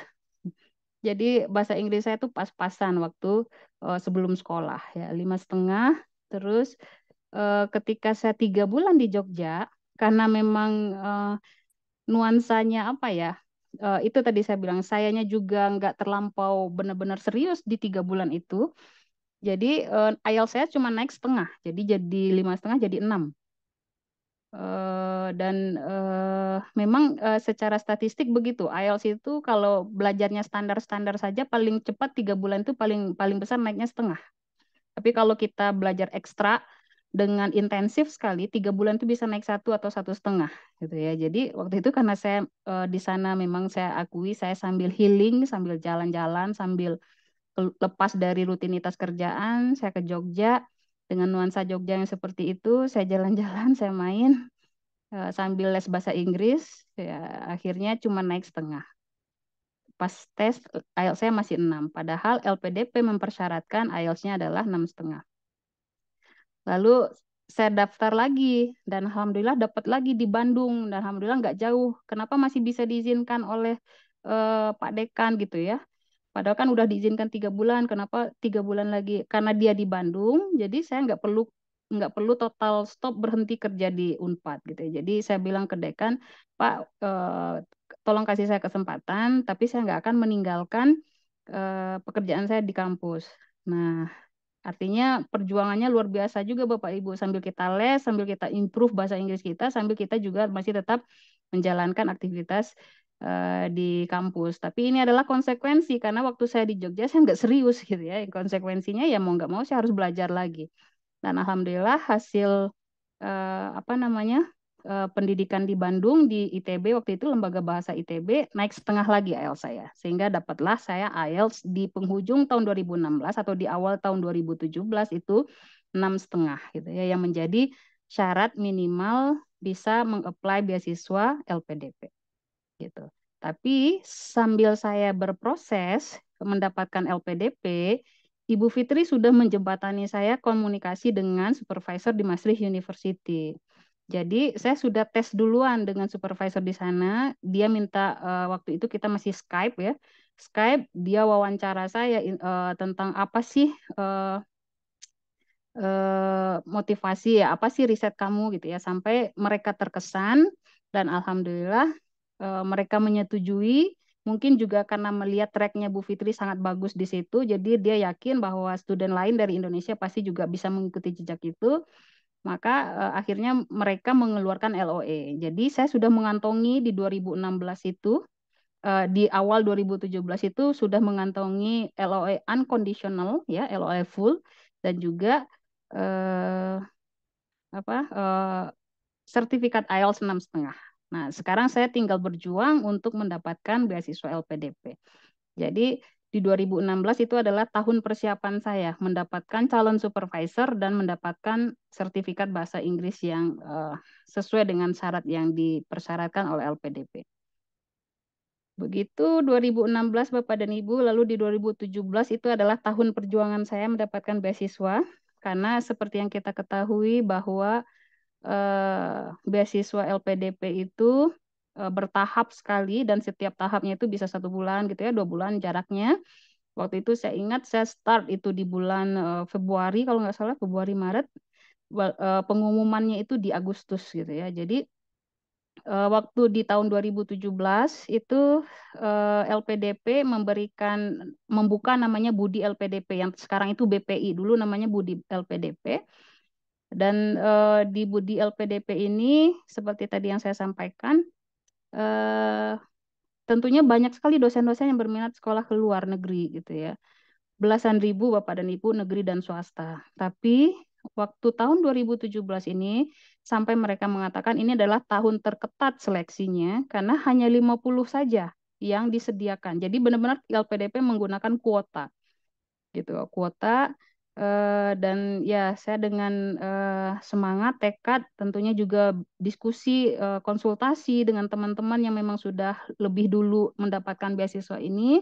Jadi bahasa Inggris saya tuh pas-pasan waktu uh, sebelum sekolah ya lima setengah. Terus uh, ketika saya tiga bulan di Jogja, karena memang uh, nuansanya apa ya uh, itu tadi saya bilang sayanya juga nggak terlampau benar-benar serius di tiga bulan itu. Jadi uh, eh, IELTS saya cuma naik setengah, jadi jadi lima setengah jadi enam. Uh, dan uh, memang uh, secara statistik begitu IELTS itu kalau belajarnya standar-standar saja paling cepat tiga bulan itu paling paling besar naiknya setengah. Tapi kalau kita belajar ekstra dengan intensif sekali tiga bulan itu bisa naik satu atau satu setengah gitu ya jadi waktu itu karena saya e, di sana memang saya akui saya sambil healing sambil jalan-jalan sambil lepas dari rutinitas kerjaan saya ke Jogja dengan nuansa Jogja yang seperti itu saya jalan-jalan saya main e, sambil les bahasa Inggris ya akhirnya cuma naik setengah pas tes IELTS saya masih enam padahal LPDP mempersyaratkan IELTS-nya adalah enam setengah Lalu saya daftar lagi dan alhamdulillah dapat lagi di Bandung dan alhamdulillah nggak jauh. Kenapa masih bisa diizinkan oleh uh, Pak Dekan gitu ya? Padahal kan udah diizinkan tiga bulan, kenapa tiga bulan lagi? Karena dia di Bandung, jadi saya nggak perlu nggak perlu total stop berhenti kerja di Unpad gitu ya. Jadi saya bilang ke dekan, Pak, eh, tolong kasih saya kesempatan, tapi saya nggak akan meninggalkan eh, pekerjaan saya di kampus. Nah, Artinya perjuangannya luar biasa juga Bapak Ibu sambil kita les, sambil kita improve bahasa Inggris kita, sambil kita juga masih tetap menjalankan aktivitas uh, di kampus. Tapi ini adalah konsekuensi karena waktu saya di Jogja saya nggak serius gitu ya. Konsekuensinya ya mau nggak mau saya harus belajar lagi. Dan alhamdulillah hasil uh, apa namanya uh, pendidikan di Bandung di ITB waktu itu lembaga bahasa ITB naik setengah lagi IELTS saya sehingga dapatlah saya IELTS di penghujung tahun 2016 atau di awal tahun 2017 itu enam setengah gitu ya yang menjadi syarat minimal bisa mengapply beasiswa LPDP gitu. Tapi sambil saya berproses mendapatkan LPDP, Ibu Fitri sudah menjembatani saya komunikasi dengan supervisor di Maastricht University. Jadi saya sudah tes duluan dengan supervisor di sana. Dia minta uh, waktu itu kita masih Skype ya. Skype dia wawancara saya uh, tentang apa sih uh, uh, motivasi ya, apa sih riset kamu gitu ya sampai mereka terkesan dan alhamdulillah uh, mereka menyetujui. Mungkin juga karena melihat tracknya Bu Fitri sangat bagus di situ, jadi dia yakin bahwa student lain dari Indonesia pasti juga bisa mengikuti jejak itu maka uh, akhirnya mereka mengeluarkan LOE. Jadi saya sudah mengantongi di 2016 itu uh, di awal 2017 itu sudah mengantongi LOE unconditional ya, LOE full dan juga uh, apa uh, sertifikat IELTS 6,5. Nah, sekarang saya tinggal berjuang untuk mendapatkan beasiswa LPDP. Jadi di 2016 itu adalah tahun persiapan saya mendapatkan calon supervisor dan mendapatkan sertifikat bahasa Inggris yang uh, sesuai dengan syarat yang dipersyaratkan oleh LPDP. Begitu 2016 Bapak dan Ibu, lalu di 2017 itu adalah tahun perjuangan saya mendapatkan beasiswa karena seperti yang kita ketahui bahwa uh, beasiswa LPDP itu e, bertahap sekali dan setiap tahapnya itu bisa satu bulan gitu ya, dua bulan jaraknya. Waktu itu saya ingat saya start itu di bulan e, Februari kalau nggak salah Februari Maret e, pengumumannya itu di Agustus gitu ya. Jadi waktu di tahun 2017 itu LPDP memberikan membuka namanya Budi LPDP yang sekarang itu BPI dulu namanya Budi LPDP dan di Budi LPDP ini seperti tadi yang saya sampaikan eh, tentunya banyak sekali dosen-dosen yang berminat sekolah ke luar negeri gitu ya. Belasan ribu Bapak dan Ibu negeri dan swasta. Tapi waktu tahun 2017 ini sampai mereka mengatakan ini adalah tahun terketat seleksinya karena hanya 50 saja yang disediakan. Jadi benar-benar LPDP menggunakan kuota. Gitu, kuota Uh, dan ya saya dengan uh, semangat, tekad, tentunya juga diskusi, uh, konsultasi dengan teman-teman yang memang sudah lebih dulu mendapatkan beasiswa ini,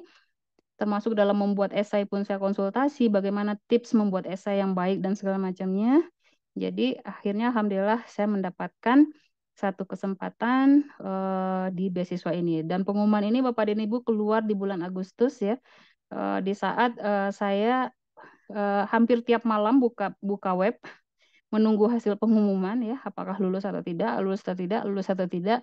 termasuk dalam membuat esai pun saya konsultasi, bagaimana tips membuat esai yang baik dan segala macamnya. Jadi akhirnya alhamdulillah saya mendapatkan satu kesempatan uh, di beasiswa ini. Dan pengumuman ini Bapak dan Ibu keluar di bulan Agustus ya, di saat uh, saya eh, hampir tiap malam buka buka web menunggu hasil pengumuman ya apakah lulus atau tidak lulus atau tidak lulus atau tidak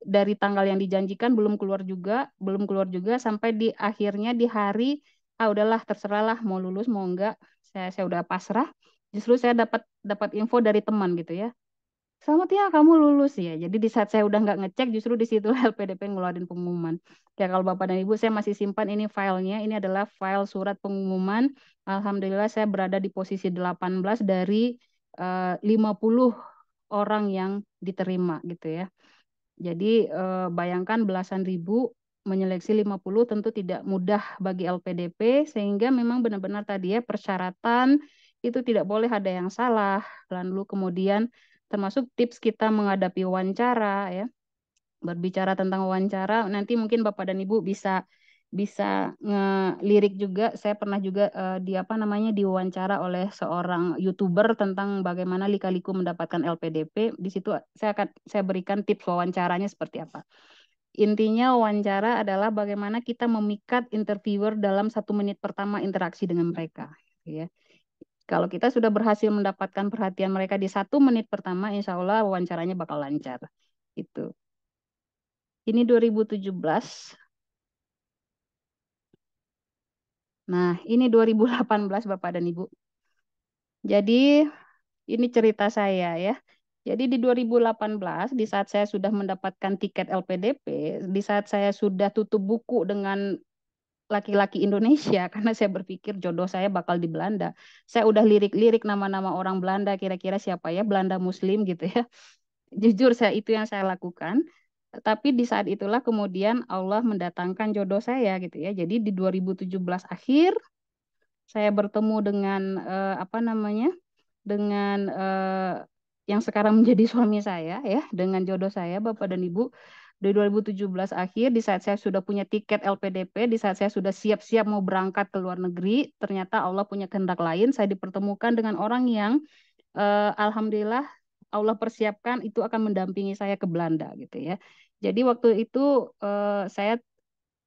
dari tanggal yang dijanjikan belum keluar juga belum keluar juga sampai di akhirnya di hari ah udahlah terserahlah mau lulus mau enggak saya saya udah pasrah justru saya dapat dapat info dari teman gitu ya Selamat ya kamu lulus ya. Jadi di saat saya udah nggak ngecek justru di situ LPDP ngeluarin pengumuman. Ya kalau Bapak dan Ibu saya masih simpan ini filenya. Ini adalah file surat pengumuman. Alhamdulillah saya berada di posisi 18 dari eh, uh, 50 orang yang diterima gitu ya. Jadi uh, bayangkan belasan ribu menyeleksi 50 tentu tidak mudah bagi LPDP sehingga memang benar-benar tadi ya persyaratan itu tidak boleh ada yang salah lalu kemudian termasuk tips kita menghadapi wawancara ya berbicara tentang wawancara nanti mungkin bapak dan ibu bisa bisa ngelirik juga saya pernah juga uh, di apa namanya diwawancara oleh seorang youtuber tentang bagaimana lika-liku mendapatkan LPDP di situ saya akan saya berikan tips wawancaranya seperti apa intinya wawancara adalah bagaimana kita memikat interviewer dalam satu menit pertama interaksi dengan mereka ya kalau kita sudah berhasil mendapatkan perhatian mereka di satu menit pertama, insya Allah wawancaranya bakal lancar. Itu. Ini 2017. Nah, ini 2018 Bapak dan Ibu. Jadi, ini cerita saya ya. Jadi di 2018, di saat saya sudah mendapatkan tiket LPDP, di saat saya sudah tutup buku dengan laki-laki Indonesia karena saya berpikir jodoh saya bakal di Belanda. Saya udah lirik-lirik nama-nama orang Belanda kira-kira siapa ya Belanda Muslim gitu ya. Jujur saya itu yang saya lakukan. Tapi di saat itulah kemudian Allah mendatangkan jodoh saya gitu ya. Jadi di 2017 akhir saya bertemu dengan eh, apa namanya? dengan eh, yang sekarang menjadi suami saya ya, dengan jodoh saya Bapak dan Ibu. Dari 2017 akhir, di saat saya sudah punya tiket LPDP, di saat saya sudah siap-siap mau berangkat ke luar negeri, ternyata Allah punya kehendak lain. Saya dipertemukan dengan orang yang, uh, alhamdulillah, Allah persiapkan itu akan mendampingi saya ke Belanda gitu ya. Jadi waktu itu uh, saya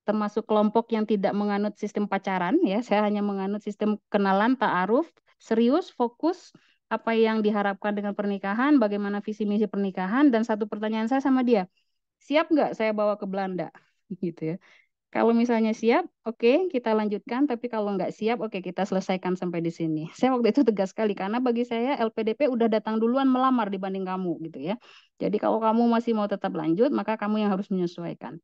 termasuk kelompok yang tidak menganut sistem pacaran ya. Saya hanya menganut sistem kenalan, ta'aruf, serius, fokus, apa yang diharapkan dengan pernikahan, bagaimana visi misi pernikahan, dan satu pertanyaan saya sama dia, siap nggak saya bawa ke Belanda gitu ya kalau misalnya siap oke okay, kita lanjutkan tapi kalau nggak siap oke okay, kita selesaikan sampai di sini saya waktu itu tegas sekali karena bagi saya LPDP udah datang duluan melamar dibanding kamu gitu ya jadi kalau kamu masih mau tetap lanjut maka kamu yang harus menyesuaikan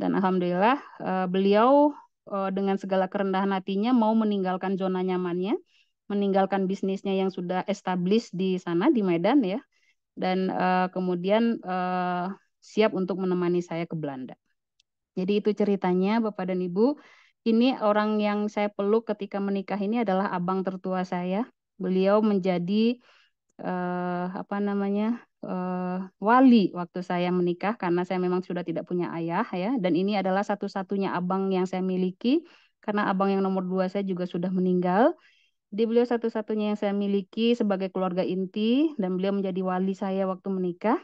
dan alhamdulillah eh, beliau eh, dengan segala kerendahan hatinya mau meninggalkan zona nyamannya meninggalkan bisnisnya yang sudah established di sana di Medan ya dan uh, kemudian uh, siap untuk menemani saya ke Belanda. Jadi itu ceritanya Bapak dan Ibu. Ini orang yang saya peluk ketika menikah ini adalah abang tertua saya. Beliau menjadi eh, apa namanya eh, wali waktu saya menikah karena saya memang sudah tidak punya ayah ya. Dan ini adalah satu-satunya abang yang saya miliki karena abang yang nomor dua saya juga sudah meninggal. Jadi beliau satu-satunya yang saya miliki sebagai keluarga inti dan beliau menjadi wali saya waktu menikah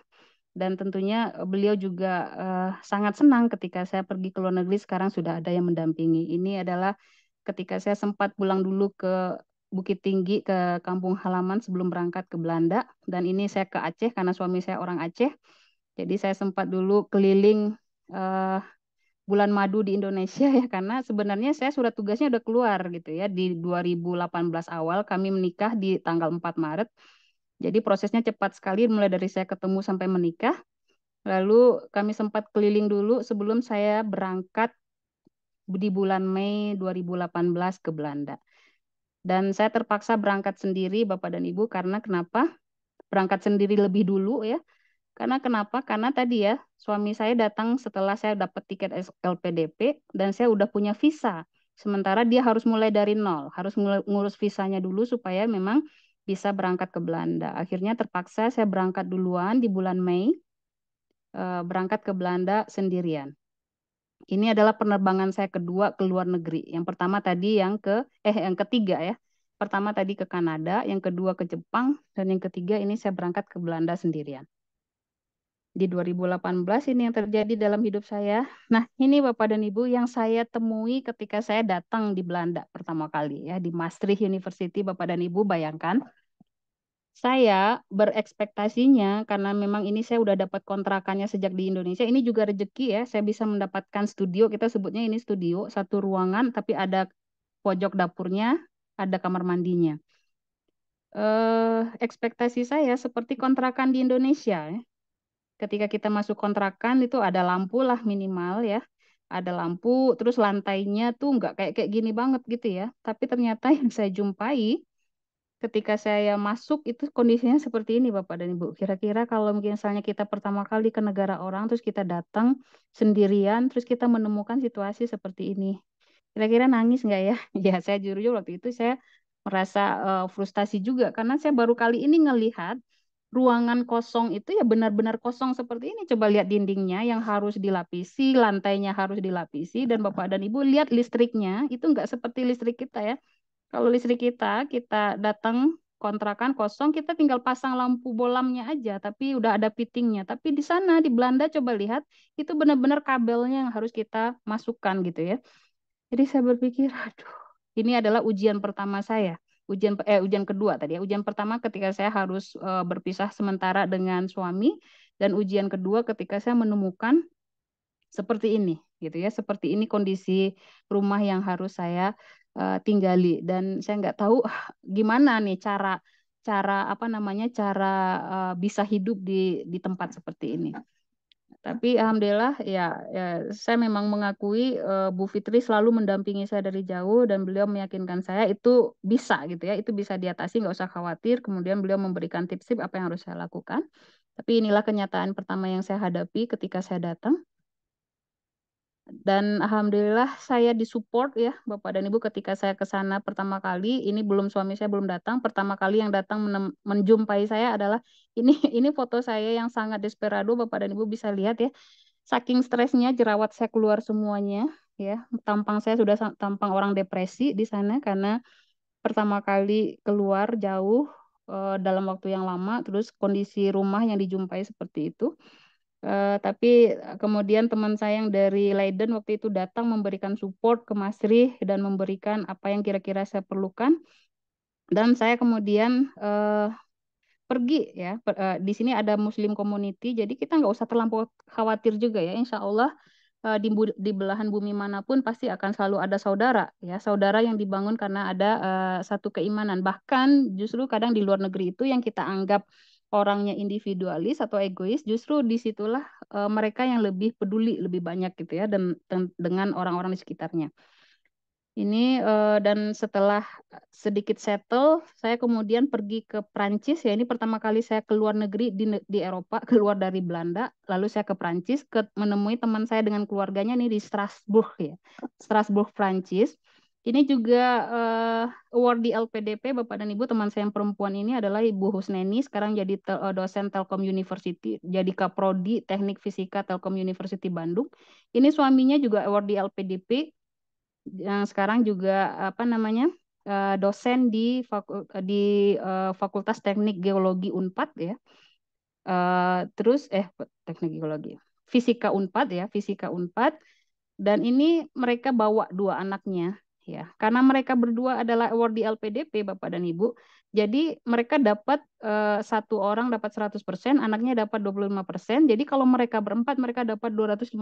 dan tentunya eh, beliau juga uh, sangat senang ketika saya pergi ke luar negeri sekarang sudah ada yang mendampingi. Ini adalah ketika saya sempat pulang dulu ke Bukit Tinggi ke kampung halaman sebelum berangkat ke Belanda dan ini saya ke Aceh karena suami saya orang Aceh. Jadi saya sempat dulu keliling uh, bulan madu di Indonesia ya karena sebenarnya saya surat tugasnya udah keluar gitu ya di 2018 awal kami menikah di tanggal 4 Maret jadi prosesnya cepat sekali mulai dari saya ketemu sampai menikah. Lalu kami sempat keliling dulu sebelum saya berangkat di bulan Mei 2018 ke Belanda. Dan saya terpaksa berangkat sendiri Bapak dan Ibu karena kenapa? Berangkat sendiri lebih dulu ya. Karena kenapa? Karena tadi ya suami saya datang setelah saya dapat tiket LPDP dan saya udah punya visa. Sementara dia harus mulai dari nol, harus ngurus visanya dulu supaya memang bisa berangkat ke Belanda. Akhirnya terpaksa saya berangkat duluan di bulan Mei, eh, berangkat ke Belanda sendirian. Ini adalah penerbangan saya kedua ke luar negeri. Yang pertama tadi yang ke eh yang ketiga ya. Pertama tadi ke Kanada, yang kedua ke Jepang, dan yang ketiga ini saya berangkat ke Belanda sendirian. Di 2018 ini yang terjadi dalam hidup saya. Nah, ini Bapak dan Ibu yang saya temui ketika saya datang di Belanda pertama kali ya di Maastricht University Bapak dan Ibu bayangkan saya berekspektasinya karena memang ini saya udah dapat kontrakannya sejak di Indonesia. Ini juga rezeki ya, saya bisa mendapatkan studio. Kita sebutnya ini studio satu ruangan, tapi ada pojok dapurnya, ada kamar mandinya. Eh, ekspektasi saya seperti kontrakan di Indonesia. Ya. Ketika kita masuk kontrakan itu ada lampu lah minimal ya, ada lampu. Terus lantainya tuh nggak kayak kayak gini banget gitu ya. Tapi ternyata yang saya jumpai ketika saya masuk itu kondisinya seperti ini Bapak dan Ibu. Kira-kira kalau misalnya kita pertama kali ke negara orang terus kita datang sendirian terus kita menemukan situasi seperti ini. Kira-kira nangis nggak ya? Ya saya jujur waktu itu saya merasa uh, frustasi juga karena saya baru kali ini ngelihat ruangan kosong itu ya benar-benar kosong seperti ini. Coba lihat dindingnya yang harus dilapisi, lantainya harus dilapisi dan Bapak dan Ibu lihat listriknya itu nggak seperti listrik kita ya kalau listrik kita, kita datang kontrakan kosong, kita tinggal pasang lampu bolamnya aja, tapi udah ada fittingnya. Tapi di sana di Belanda coba lihat, itu benar-benar kabelnya yang harus kita masukkan gitu ya. Jadi saya berpikir, aduh, ini adalah ujian pertama saya. Ujian eh ujian kedua tadi ya. Ujian pertama ketika saya harus eh, berpisah sementara dengan suami dan ujian kedua ketika saya menemukan seperti ini gitu ya, seperti ini kondisi rumah yang harus saya uh, tinggali dan saya nggak tahu ah, gimana nih cara cara apa namanya cara uh, bisa hidup di di tempat seperti ini. Tapi alhamdulillah ya, ya saya memang mengakui uh, Bu Fitri selalu mendampingi saya dari jauh dan beliau meyakinkan saya itu bisa gitu ya, itu bisa diatasi nggak usah khawatir. Kemudian beliau memberikan tips-tips apa yang harus saya lakukan. Tapi inilah kenyataan pertama yang saya hadapi ketika saya datang dan alhamdulillah saya disupport ya Bapak dan Ibu ketika saya ke sana pertama kali ini belum suami saya belum datang pertama kali yang datang menem, menjumpai saya adalah ini ini foto saya yang sangat desperado Bapak dan Ibu bisa lihat ya saking stresnya jerawat saya keluar semuanya ya tampang saya sudah tampang orang depresi di sana karena pertama kali keluar jauh eh, dalam waktu yang lama terus kondisi rumah yang dijumpai seperti itu Uh, tapi eh, kemudian teman saya yang dari Leiden waktu itu datang memberikan support ke Mas dan memberikan apa yang kira-kira saya perlukan. Dan saya kemudian uh, pergi ya. Per, uh, di sini ada Muslim community, jadi kita nggak usah terlampau khawatir juga ya. Insya Allah uh, di, di belahan bumi manapun pasti akan selalu ada saudara ya. Saudara yang dibangun karena ada uh, satu keimanan. Bahkan justru kadang di luar negeri itu yang kita anggap orangnya individualis atau egois, justru disitulah uh, mereka yang lebih peduli lebih banyak gitu ya dan, dengan orang-orang di sekitarnya. Ini uh, dan setelah sedikit settle, saya kemudian pergi ke Prancis ya. Ini pertama kali saya keluar negeri di di Eropa, keluar dari Belanda, lalu saya ke Prancis, ke, menemui teman saya dengan keluarganya nih di Strasbourg ya, Strasbourg Prancis. Ini juga uh, award di LPDP Bapak dan Ibu teman saya yang perempuan ini adalah Ibu Husneni sekarang jadi tel eh, dosen Telkom University, jadi Kaprodi Teknik Fisika Telkom University Bandung. Ini suaminya juga award di LPDP yang sekarang juga apa namanya? Uh, dosen di fak di uh, Fakultas Teknik Geologi Unpad ya. Uh, terus eh Teknik Geologi. Fisika Unpad ya, Fisika Unpad dan ini mereka bawa dua anaknya ya karena mereka berdua adalah award di LPDP Bapak dan Ibu jadi mereka dapat uh, satu orang dapat 100% anaknya dapat 25% jadi kalau mereka berempat mereka dapat 250%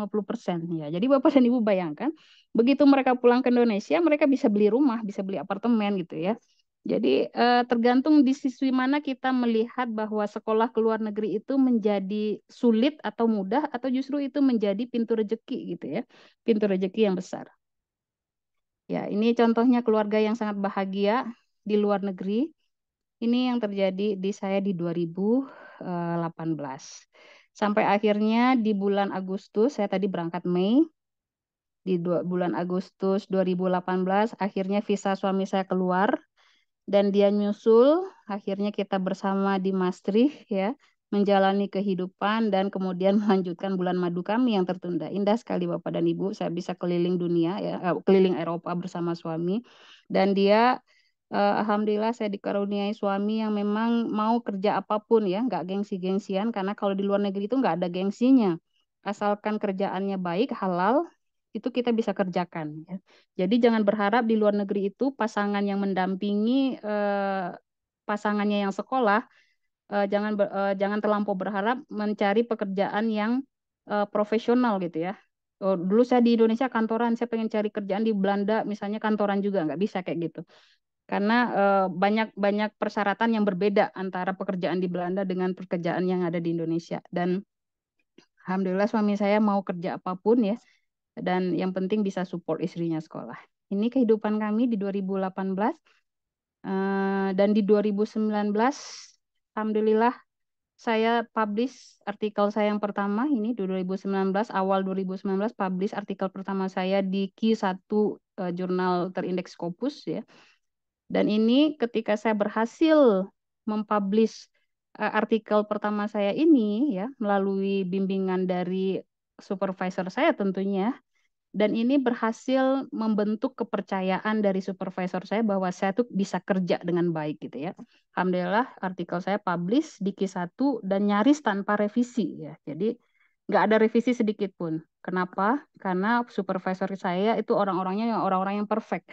ya jadi Bapak dan Ibu bayangkan begitu mereka pulang ke Indonesia mereka bisa beli rumah bisa beli apartemen gitu ya jadi uh, tergantung di siswi mana kita melihat bahwa sekolah ke luar negeri itu menjadi sulit atau mudah atau justru itu menjadi pintu rejeki gitu ya pintu rejeki yang besar Ya, ini contohnya keluarga yang sangat bahagia di luar negeri. Ini yang terjadi di saya di 2018. Eh, Sampai akhirnya di bulan Agustus, saya tadi berangkat Mei, di dua, bulan Agustus 2018 akhirnya visa suami saya keluar dan dia nyusul akhirnya kita bersama di Maastricht ya menjalani kehidupan dan kemudian melanjutkan bulan madu kami yang tertunda. Indah sekali Bapak dan Ibu, saya bisa keliling dunia ya, eh, keliling Eropa bersama suami dan dia uh, alhamdulillah saya dikaruniai suami yang memang mau kerja apapun ya, nggak gengsi-gengsian karena kalau di luar negeri itu nggak ada gengsinya. Asalkan kerjaannya baik, halal, itu kita bisa kerjakan. Ya. Jadi jangan berharap di luar negeri itu pasangan yang mendampingi eh, pasangannya yang sekolah uh, jangan ber, uh, jangan terlampau berharap mencari pekerjaan yang uh, profesional gitu ya. Oh, dulu saya di Indonesia kantoran, saya pengen cari kerjaan di Belanda misalnya kantoran juga nggak bisa kayak gitu. Karena banyak-banyak uh, persyaratan yang berbeda antara pekerjaan di Belanda dengan pekerjaan yang ada di Indonesia dan alhamdulillah suami saya mau kerja apapun ya dan yang penting bisa support istrinya sekolah. Ini kehidupan kami di 2018 uh, dan di 2019 Alhamdulillah saya publish artikel saya yang pertama ini 2019 awal 2019 publish artikel pertama saya di Q1 uh, eh, jurnal terindeks Scopus ya. Dan ini ketika saya berhasil mempublish uh, artikel pertama saya ini ya melalui bimbingan dari supervisor saya tentunya dan ini berhasil membentuk kepercayaan dari supervisor saya bahwa saya tuh bisa kerja dengan baik gitu ya. Alhamdulillah artikel saya publish di Q1 dan nyaris tanpa revisi ya. Jadi nggak ada revisi sedikit pun. Kenapa? Karena supervisor saya itu orang-orangnya yang orang-orang yang perfect.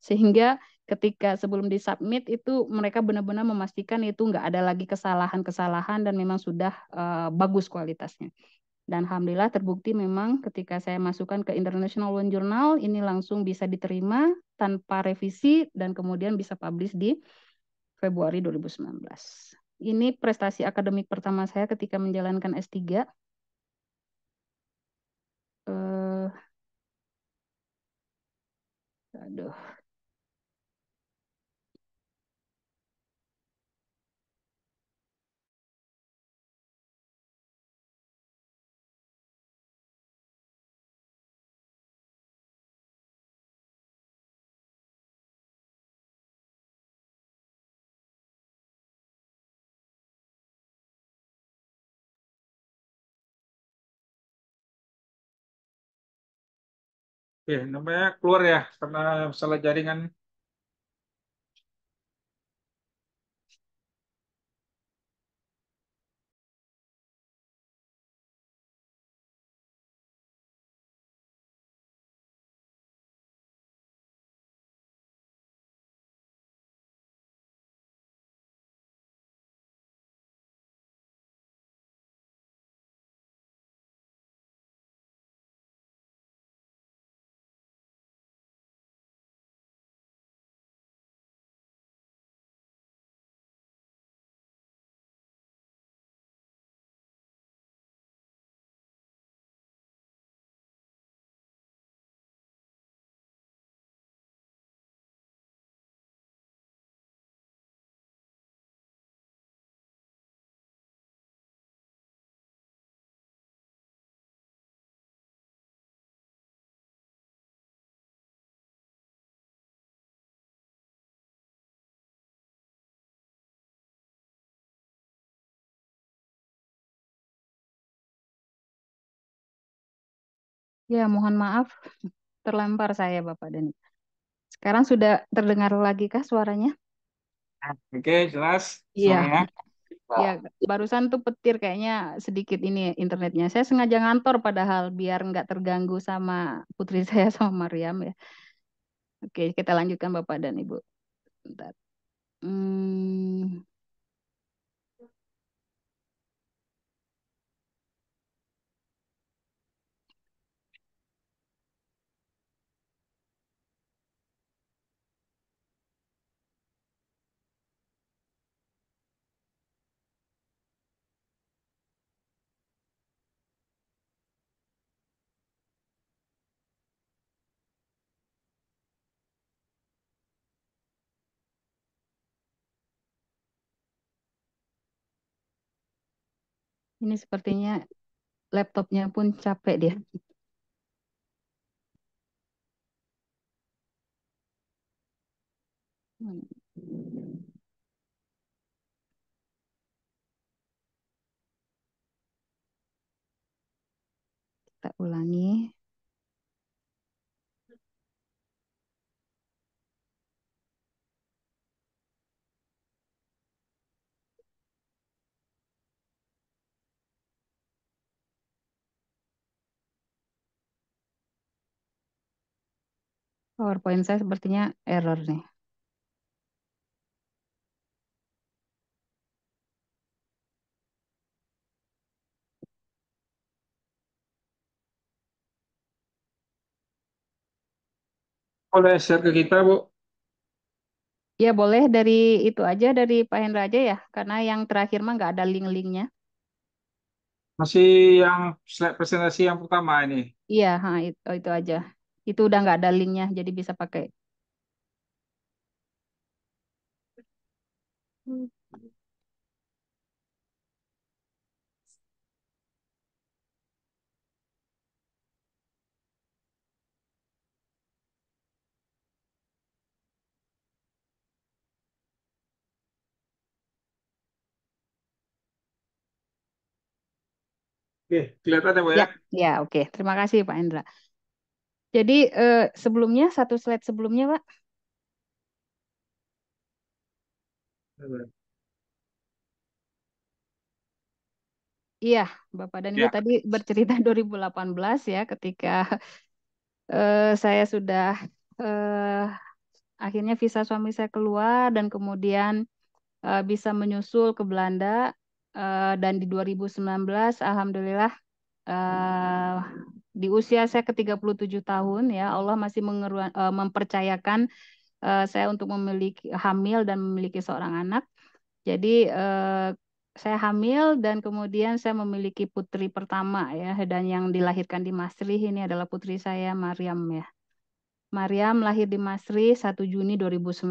Sehingga ketika sebelum di submit itu mereka benar-benar memastikan itu nggak ada lagi kesalahan-kesalahan dan memang sudah uh, bagus kualitasnya. Dan alhamdulillah terbukti memang ketika saya masukkan ke International Law Journal ini langsung bisa diterima tanpa revisi dan kemudian bisa publish di Februari 2019. Ini prestasi akademik pertama saya ketika menjalankan S3. Eh, aduh. ya namanya keluar ya karena masalah jaringan Ya, mohon maaf terlempar saya Bapak Dani. Sekarang sudah terdengar lagi kah suaranya? Ah, oke, jelas. Iya. Ya, iya, barusan tuh petir kayaknya sedikit ini internetnya. Saya sengaja ngantor padahal biar nggak terganggu sama putri saya sama Mariam ya. Oke, kita lanjutkan Bapak dan Ibu. Bentar. Hmm. Ini sepertinya laptopnya pun capek dia. Kita ulangi. PowerPoint saya sepertinya error nih. Boleh share ke kita, Bu? Ya boleh dari itu aja, dari Pak Hendra aja ya. Karena yang terakhir mah nggak ada link-linknya. Masih yang slide presentasi yang pertama ini? Iya, oh, itu aja itu udah nggak ada linknya jadi bisa pakai Oke, kelihatan ya, Bu ya? Ya, ya oke. Terima kasih Pak Indra. Jadi eh, sebelumnya satu slide sebelumnya, Pak. Iya, Bapak Ibu ya. tadi bercerita 2018 ya ketika eh, saya sudah eh, akhirnya visa suami saya keluar dan kemudian eh, bisa menyusul ke Belanda eh, dan di 2019 alhamdulillah eh, di usia saya ke-37 tahun ya Allah masih mengeru- e, mempercayakan uh, saya untuk memiliki hamil dan memiliki seorang anak. Jadi uh, saya hamil dan kemudian saya memiliki putri pertama ya dan yang dilahirkan di Masri ini adalah putri saya Mariam ya. Mariam lahir di Masri 1 Juni 2019.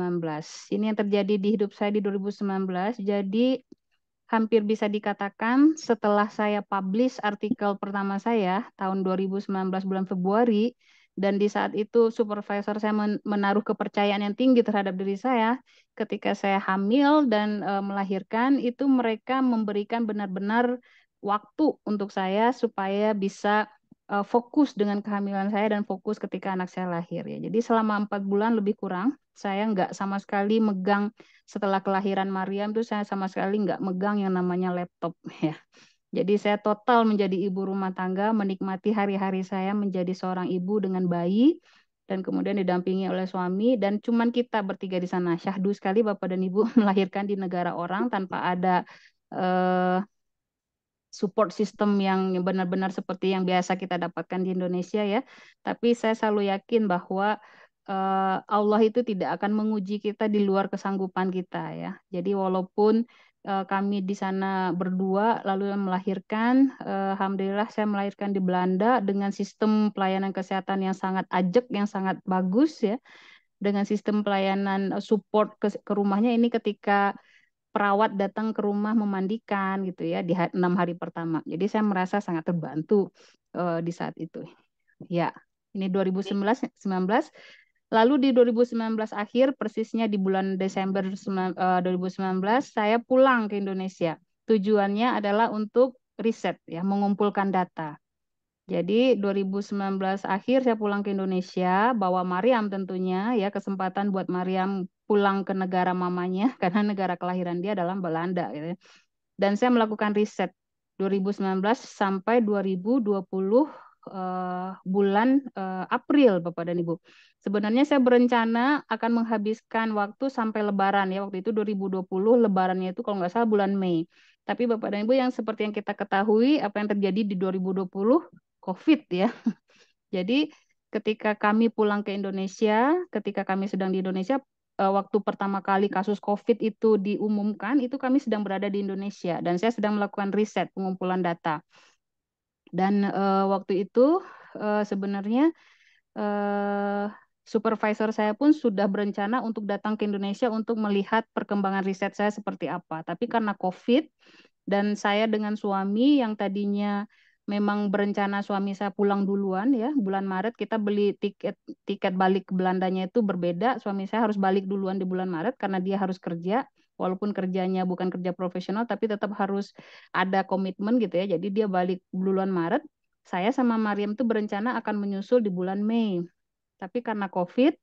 Ini yang terjadi di hidup saya di 2019. Jadi hampir bisa dikatakan setelah saya publish artikel pertama saya tahun 2019 bulan Februari dan di saat itu supervisor saya menaruh kepercayaan yang tinggi terhadap diri saya ketika saya hamil dan e, melahirkan itu mereka memberikan benar-benar waktu untuk saya supaya bisa e, fokus dengan kehamilan saya dan fokus ketika anak saya lahir ya. Jadi selama empat bulan lebih kurang saya nggak sama sekali megang setelah kelahiran Mariam tuh saya sama sekali nggak megang yang namanya laptop ya. Jadi saya total menjadi ibu rumah tangga, menikmati hari-hari saya menjadi seorang ibu dengan bayi dan kemudian didampingi oleh suami dan cuman kita bertiga di sana. Syahdu sekali Bapak dan Ibu melahirkan di negara orang tanpa ada eh, support system yang benar-benar seperti yang biasa kita dapatkan di Indonesia ya. Tapi saya selalu yakin bahwa Eh, Allah itu tidak akan menguji kita di luar kesanggupan kita ya. Jadi walaupun eh, kami di sana berdua lalu melahirkan, eh, alhamdulillah saya melahirkan di Belanda dengan sistem pelayanan kesehatan yang sangat ajek, yang sangat bagus ya. Dengan sistem pelayanan support ke, ke rumahnya ini ketika perawat datang ke rumah memandikan gitu ya di enam hari pertama. Jadi saya merasa sangat terbantu uh, di saat itu. Ya, ini 2019 19 Lalu di 2019 akhir, persisnya di bulan Desember 2019, eh, saya pulang ke Indonesia. Tujuannya adalah untuk riset, ya, mengumpulkan data. Jadi 2019 akhir saya pulang ke Indonesia, bawa Mariam tentunya, ya kesempatan buat Mariam pulang ke negara mamanya, karena negara kelahiran dia adalah Belanda. Gitu. Ya. Dan saya melakukan riset 2019 sampai 2020 uh, bulan uh, April Bapak dan Ibu. Sebenarnya saya berencana akan menghabiskan waktu sampai Lebaran ya waktu itu 2020 Lebarannya itu kalau nggak salah bulan Mei. Tapi Bapak dan Ibu yang seperti yang kita ketahui apa yang terjadi di 2020 COVID ya. Jadi ketika kami pulang ke Indonesia, ketika kami sedang di Indonesia eh, waktu pertama kali kasus COVID itu diumumkan, itu kami sedang berada di Indonesia dan saya sedang melakukan riset pengumpulan data. Dan uh, waktu itu uh, sebenarnya uh, supervisor saya pun sudah berencana untuk datang ke Indonesia untuk melihat perkembangan riset saya seperti apa. Tapi karena COVID dan saya dengan suami yang tadinya memang berencana suami saya pulang duluan ya, bulan Maret kita beli tiket tiket balik ke Belandanya itu berbeda. Suami saya harus balik duluan di bulan Maret karena dia harus kerja walaupun kerjanya bukan kerja profesional tapi tetap harus ada komitmen gitu ya. Jadi dia balik bulan Maret, saya sama Mariam tuh berencana akan menyusul di bulan Mei. Tapi karena COVID,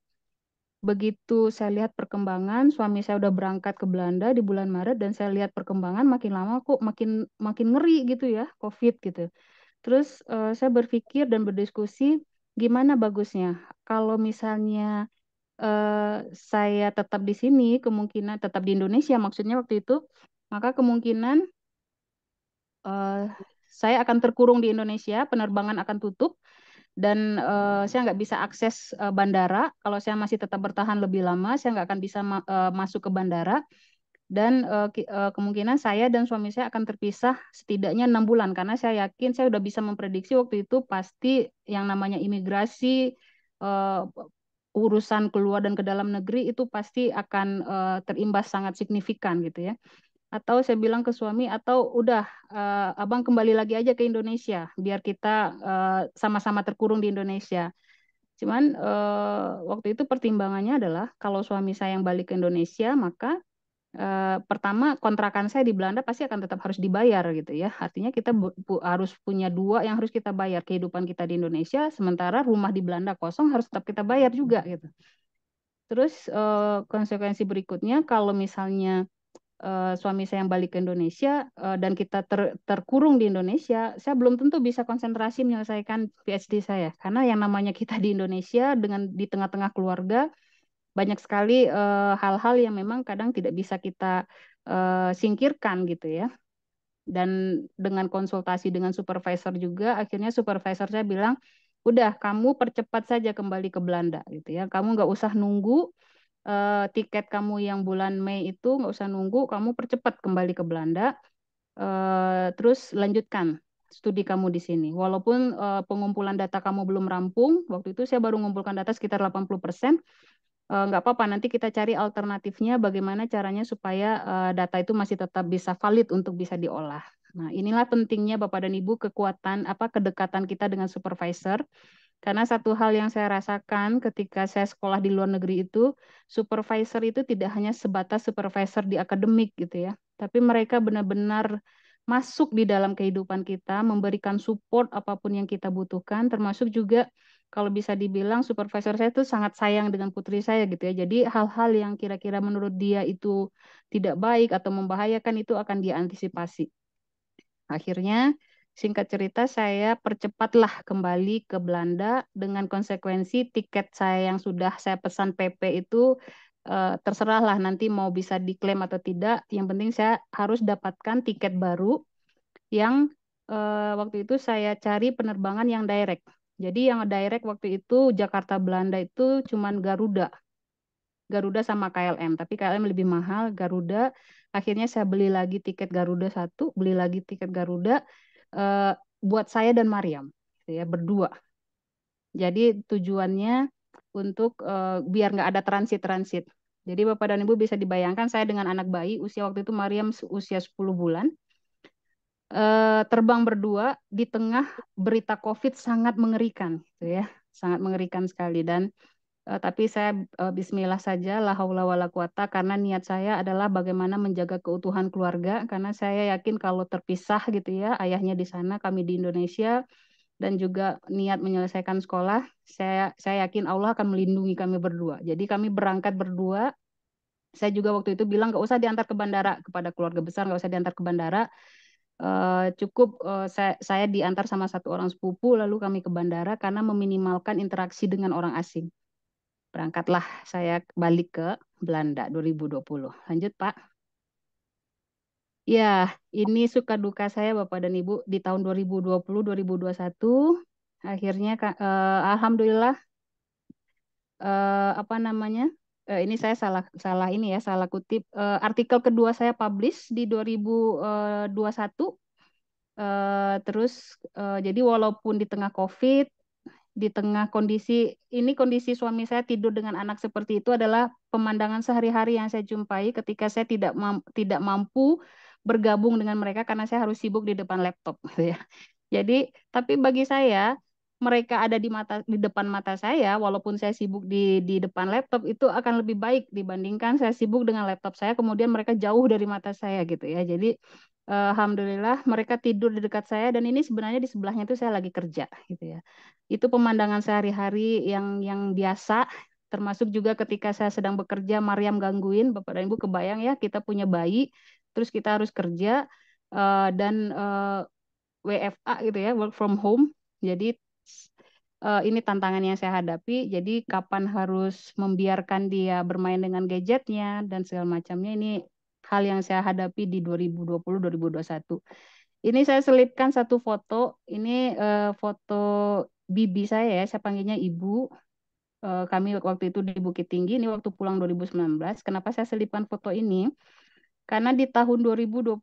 begitu saya lihat perkembangan, suami saya udah berangkat ke Belanda di bulan Maret dan saya lihat perkembangan makin lama kok makin makin ngeri gitu ya, COVID gitu. Terus uh, saya berpikir dan berdiskusi gimana bagusnya kalau misalnya uh, saya tetap di sini, kemungkinan tetap di Indonesia maksudnya waktu itu, maka kemungkinan uh, saya akan terkurung di Indonesia, penerbangan akan tutup dan uh, saya nggak bisa akses uh, bandara. Kalau saya masih tetap bertahan lebih lama, saya nggak akan bisa ma uh, masuk ke bandara. Dan uh, uh, kemungkinan saya dan suami saya akan terpisah setidaknya enam bulan karena saya yakin saya sudah bisa memprediksi waktu itu pasti yang namanya imigrasi urusan keluar dan ke dalam negeri itu pasti akan uh, terimbas sangat signifikan gitu ya. Atau saya bilang ke suami atau udah uh, abang kembali lagi aja ke Indonesia biar kita eh, sama-sama uh, terkurung di Indonesia. Cuman uh, waktu itu pertimbangannya adalah kalau suami saya yang balik ke Indonesia maka eh, pertama kontrakan saya di Belanda pasti akan tetap harus dibayar gitu ya. Artinya kita bu, bu, harus punya dua yang harus kita bayar kehidupan kita di Indonesia, sementara rumah di Belanda kosong harus tetap kita bayar juga gitu. Terus eh, konsekuensi berikutnya kalau misalnya eh, suami saya yang balik ke Indonesia eh, dan kita ter, terkurung di Indonesia, saya belum tentu bisa konsentrasi menyelesaikan PhD saya karena yang namanya kita di Indonesia dengan di tengah-tengah keluarga banyak sekali eh, hal-hal uh, yang memang kadang tidak bisa kita uh, singkirkan gitu ya. Dan dengan konsultasi dengan supervisor juga, akhirnya supervisor saya bilang, udah kamu percepat saja kembali ke Belanda gitu ya. Kamu nggak usah nunggu uh, tiket kamu yang bulan Mei itu nggak usah nunggu, kamu percepat kembali ke Belanda. Uh, terus lanjutkan studi kamu di sini. Walaupun uh, pengumpulan data kamu belum rampung, waktu itu saya baru mengumpulkan data sekitar 80%, Eh, nggak apa-apa nanti kita cari alternatifnya bagaimana caranya supaya eh, data itu masih tetap bisa valid untuk bisa diolah. Nah, inilah pentingnya Bapak dan Ibu kekuatan apa kedekatan kita dengan supervisor. Karena satu hal yang saya rasakan ketika saya sekolah di luar negeri itu, supervisor itu tidak hanya sebatas supervisor di akademik gitu ya, tapi mereka benar-benar masuk di dalam kehidupan kita, memberikan support apapun yang kita butuhkan, termasuk juga kalau bisa dibilang supervisor saya tuh sangat sayang dengan putri saya gitu ya. Jadi hal-hal yang kira-kira menurut dia itu tidak baik atau membahayakan itu akan dia antisipasi. Akhirnya singkat cerita saya percepatlah kembali ke Belanda dengan konsekuensi tiket saya yang sudah saya pesan PP itu eh, terserahlah nanti mau bisa diklaim atau tidak. Yang penting saya harus dapatkan tiket baru yang eh, waktu itu saya cari penerbangan yang direct jadi yang direct waktu itu Jakarta Belanda itu cuman Garuda. Garuda sama KLM, tapi KLM lebih mahal, Garuda. Akhirnya saya beli lagi tiket Garuda satu, beli lagi tiket Garuda uh, buat saya dan Mariam, gitu ya berdua. Jadi tujuannya untuk uh, biar nggak ada transit-transit. Jadi Bapak dan Ibu bisa dibayangkan saya dengan anak bayi usia waktu itu Mariam usia 10 bulan Eh, terbang berdua di tengah berita COVID sangat mengerikan, gitu ya, sangat mengerikan sekali dan uh, tapi saya uh, Bismillah saja, la haula wala quwata karena niat saya adalah bagaimana menjaga keutuhan keluarga karena saya yakin kalau terpisah gitu ya, ayahnya di sana, kami di Indonesia, dan juga niat menyelesaikan sekolah, saya saya yakin Allah akan melindungi kami berdua. Jadi kami berangkat berdua. Saya juga waktu itu bilang gak usah diantar ke bandara kepada keluarga besar, gak usah diantar ke bandara. Uh, cukup uh, eh, saya, saya diantar sama satu orang sepupu lalu kami ke bandara karena meminimalkan interaksi dengan orang asing. Berangkatlah saya balik ke Belanda 2020. Lanjut Pak. Ya, ini suka duka saya Bapak dan Ibu di tahun 2020 2021 akhirnya uh, alhamdulillah uh, apa namanya? uh, ini saya salah salah ini ya, salah kutip uh, artikel kedua saya publish di 2021. Eh, uh, terus uh, jadi walaupun di tengah Covid, di tengah kondisi ini kondisi suami saya tidur dengan anak seperti itu adalah pemandangan sehari-hari yang saya jumpai ketika saya tidak mampu, tidak mampu bergabung dengan mereka karena saya harus sibuk di depan laptop gitu ya. Jadi tapi bagi saya mereka ada di mata di depan mata saya walaupun saya sibuk di di depan laptop itu akan lebih baik dibandingkan saya sibuk dengan laptop saya kemudian mereka jauh dari mata saya gitu ya. Jadi eh, alhamdulillah mereka tidur di dekat saya dan ini sebenarnya di sebelahnya itu saya lagi kerja gitu ya. Itu pemandangan sehari-hari yang yang biasa termasuk juga ketika saya sedang bekerja Mariam gangguin Bapak dan Ibu kebayang ya kita punya bayi terus kita harus kerja eh, dan uh, eh, WFA gitu ya work from home jadi uh, ini tantangan yang saya hadapi. Jadi kapan harus membiarkan dia bermain dengan gadgetnya dan segala macamnya ini hal yang saya hadapi di 2020-2021. Ini saya selipkan satu foto. Ini uh, foto bibi saya ya, saya panggilnya ibu. Eh, kami waktu itu di Bukit Tinggi, ini waktu pulang 2019. Kenapa saya selipkan foto ini? Karena di tahun 2020-2021,